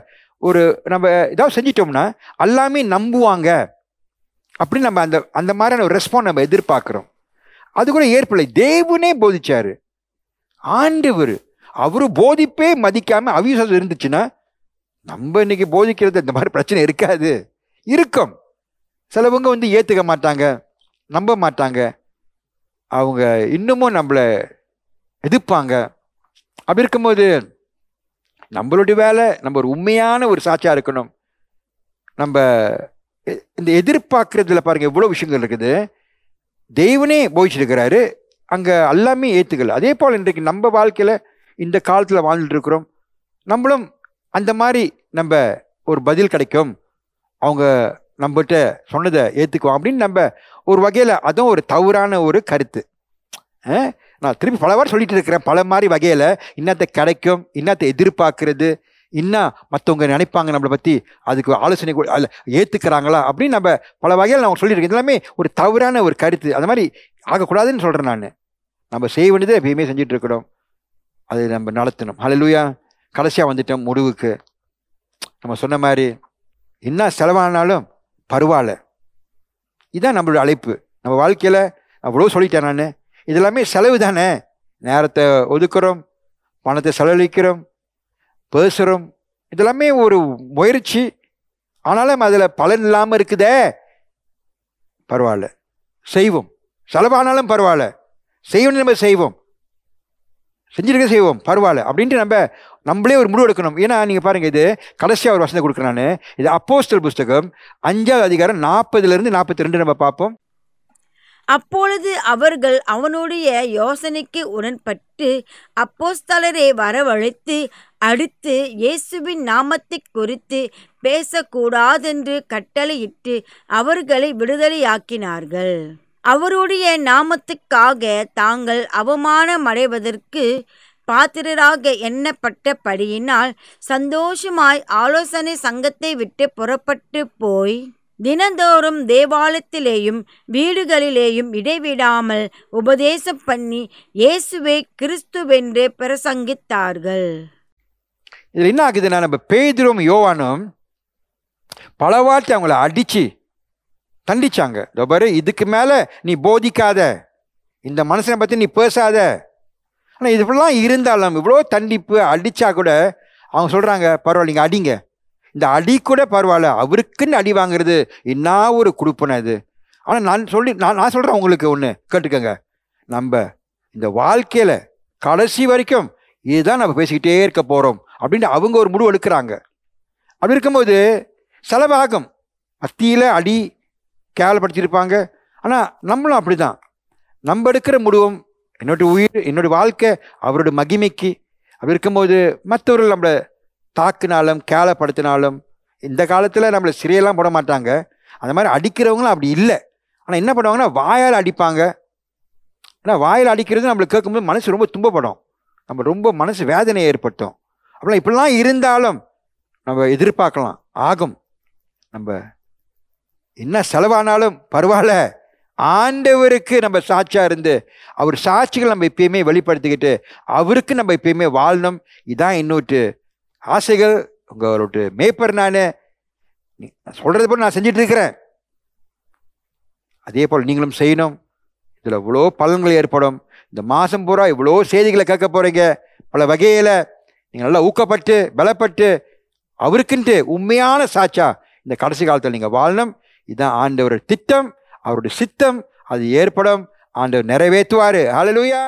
ஒரு நம்ம ஏதாவது செஞ்சிட்டோம்னா எல்லாமே நம்புவாங்க அப்படின்னு நம்ம அந்த அந்த மாதிரியான ஒரு ரெஸ்பான்ஸ் நம்ம எதிர்பார்க்குறோம் அது கூட ஏற்படலை தேவனே போதிச்சார் ஆண்டவர் அவரு போதிப்பே மதிக்காம அவிசுவாசம் இருந்துச்சுன்னா நம்ம இன்னைக்கு போதிக்கிறது இந்த மாதிரி பிரச்சனை இருக்காது இருக்கும் சிலவங்க வந்து ஏற்றுக்க மாட்டாங்க நம்ப மாட்டாங்க அவங்க இன்னமும் நம்மளை எதிர்ப்பாங்க அப்படி இருக்கும்போது நம்மளுடைய வேலை நம்ம ஒரு உண்மையான ஒரு சாட்சியாக இருக்கணும் நம்ம இந்த எதிர்பார்க்கறதுல பாருங்கள் இவ்வளோ விஷயங்கள் இருக்குது தெய்வனே போதிச்சிருக்கிறாரு அங்கே எல்லாமே ஏற்றுக்கல அதே போல் இன்றைக்கு நம்ம வாழ்க்கையில் இந்த காலத்தில் வாழ்ந்துட்டு இருக்கிறோம் நம்மளும் அந்த மாதிரி நம்ம ஒரு பதில் கிடைக்கும் அவங்க நம்மகிட்ட சொன்னதை ஏற்றுக்குவோம் அப்படின்னு நம்ம ஒரு வகையில் அதுவும் ஒரு தவறான ஒரு கருத்து நான் திரும்பி பல வாரம் சொல்லிட்டு இருக்கிறேன் பல மாதிரி வகையில் இன்னத்தை கிடைக்கும் இன்னத்தை எதிர்பார்க்கறது இன்னும் மற்றவங்க நினைப்பாங்க நம்மளை பற்றி அதுக்கு ஆலோசனை கூட அதில் ஏற்றுக்கிறாங்களா அப்படின்னு நம்ம பல வகையில் நான் சொல்லியிருக்கேன் எல்லாமே ஒரு தவறான ஒரு கருத்து அந்த மாதிரி ஆகக்கூடாதுன்னு சொல்கிறேன் நான் நம்ம செய்ய வேண்டியதை எப்பயுமே செஞ்சுட்டு இருக்கிறோம் அதை நம்ம நடத்தணும் அலலுயா கடைசியாக வந்துட்டோம் முடிவுக்கு நம்ம சொன்ன மாதிரி என்ன செலவானாலும் பரவாயில்ல இதுதான் நம்மளோட அழைப்பு நம்ம வாழ்க்கையில் அவ்வளோ சொல்லிட்டேன் நான் இதெல்லாமே செலவு தானே நேரத்தை ஒதுக்குறோம் பணத்தை செலவழிக்கிறோம் பேசுகிறோம் இதெல்லாமே ஒரு முயற்சி ஆனாலும் அதில் பலன் இல்லாமல் இருக்குதே பரவாயில்ல செய்வோம் செலவானாலும் பரவாயில்ல செய்யணும் நம்ம செய்வோம் செஞ்சிருக்க செய்வோம் பரவாயில்ல அப்படின்ட்டு நம்ம நம்மளே ஒரு முடிவு எடுக்கணும் ஏன்னா நீங்கள் பாருங்கள் இது கடைசியாக ஒரு வசனம் கொடுக்குறானு இது அப்போஸ்டல் புஸ்தகம் அஞ்சாவது அதிகாரம் நாற்பதுலேருந்து நாற்பத்தி ரெண்டு நம்ம பார்ப்போம் அப்பொழுது அவர்கள் அவனுடைய யோசனைக்கு உடன்பட்டு அப்போஸ்தலரை வரவழைத்து அடுத்து இயேசுவின் நாமத்தை குறித்து பேசக்கூடாதென்று கட்டளையிட்டு அவர்களை விடுதலையாக்கினார்கள் அவருடைய நாமத்துக்காக தாங்கள் அவமானமடைவதற்கு பாத்திரராக எண்ணப்பட்டபடியினால் சந்தோஷமாய் ஆலோசனை சங்கத்தை விட்டு புறப்பட்டு போய் தினந்தோறும் தேவாலயத்திலேயும் வீடுகளிலேயும் இடைவிடாமல் உபதேசம் பண்ணி இயேசுவை கிறிஸ்துவென்று பிரசங்கித்தார்கள் இதில் என்ன ஆகுதுன்னா நம்ம பேதிரும் யோவானும் பல வாட்டி அவங்கள அடித்து தண்டிச்சாங்க பாரு இதுக்கு மேலே நீ போதிக்காத இந்த மனுஷனை பற்றி நீ பேசாத ஆனால் இது இப்படிலாம் இருந்தாலும் இவ்வளோ தண்டிப்பு அடித்தா கூட அவங்க சொல்கிறாங்க பரவாயில்லைங்க அடிங்க இந்த அடி கூட பரவாயில்ல அவருக்குன்னு அடி வாங்குறது என்ன ஒரு குடுப்பனை இது ஆனால் நான் சொல்லி நான் நான் சொல்கிறேன் உங்களுக்கு ஒன்று கேட்டுக்கோங்க நம்ம இந்த வாழ்க்கையில் கடைசி வரைக்கும் இதுதான் நம்ம பேசிக்கிட்டே இருக்க போகிறோம் அப்படின்ட்டு அவங்க ஒரு முடிவு எடுக்கிறாங்க அப்படி இருக்கும்போது செலவாகும் அத்தியில் அடி கேவலப்படுத்தியிருப்பாங்க ஆனால் நம்மளும் அப்படி தான் நம்ம எடுக்கிற முடிவும் என்னுடைய உயிர் என்னுடைய வாழ்க்கை அவருடைய மகிமைக்கு அப்படி இருக்கும்போது மற்றவர்கள் நம்மளை தாக்குனாலும் கேவலப்படுத்தினாலும் இந்த காலத்தில் நம்மளை சிறையெல்லாம் போட மாட்டாங்க அந்த மாதிரி அடிக்கிறவங்களும் அப்படி இல்லை ஆனால் என்ன பண்ணுவாங்கன்னா வாயால் அடிப்பாங்க ஆனால் வாயில் அடிக்கிறது நம்மளுக்கு கேட்கும்போது மனசு ரொம்ப துன்பப்படும் நம்ம ரொம்ப மனசு வேதனை ஏற்பட்டோம் அப்படிலாம் இப்படிலாம் இருந்தாலும் நம்ம எதிர்பார்க்கலாம் ஆகும் நம்ம என்ன செலவானாலும் பரவாயில்ல ஆண்டவருக்கு நம்ம சாட்சியாக இருந்து அவர் சாட்சிகள் நம்ம எப்பயுமே வெளிப்படுத்திக்கிட்டு அவருக்கு நம்ம எப்பயுமே வாழணும் இதான் இன்னொரு ஆசைகள் உங்களோட மேய்ப்பர் நான் சொல்கிறது போல் நான் செஞ்சிட்டு இருக்கிறேன் அதே போல் நீங்களும் செய்யணும் இதில் இவ்வளோ பலன்கள் ஏற்படும் இந்த மாதம் பூரா இவ்வளோ செய்திகளை கேட்க போகிறீங்க பல வகையில் நீங்கள் நல்லா ஊக்கப்பட்டு பலப்பட்டு அவருக்குன்ட்டு உண்மையான சாட்சா இந்த கடைசி காலத்தில் நீங்கள் வாழணும் இதுதான் ஆண்டவருடைய திட்டம் அவருடைய சித்தம் அது ஏற்படும் ஆண்டவர் நிறைவேற்றுவார் ஹலலூயா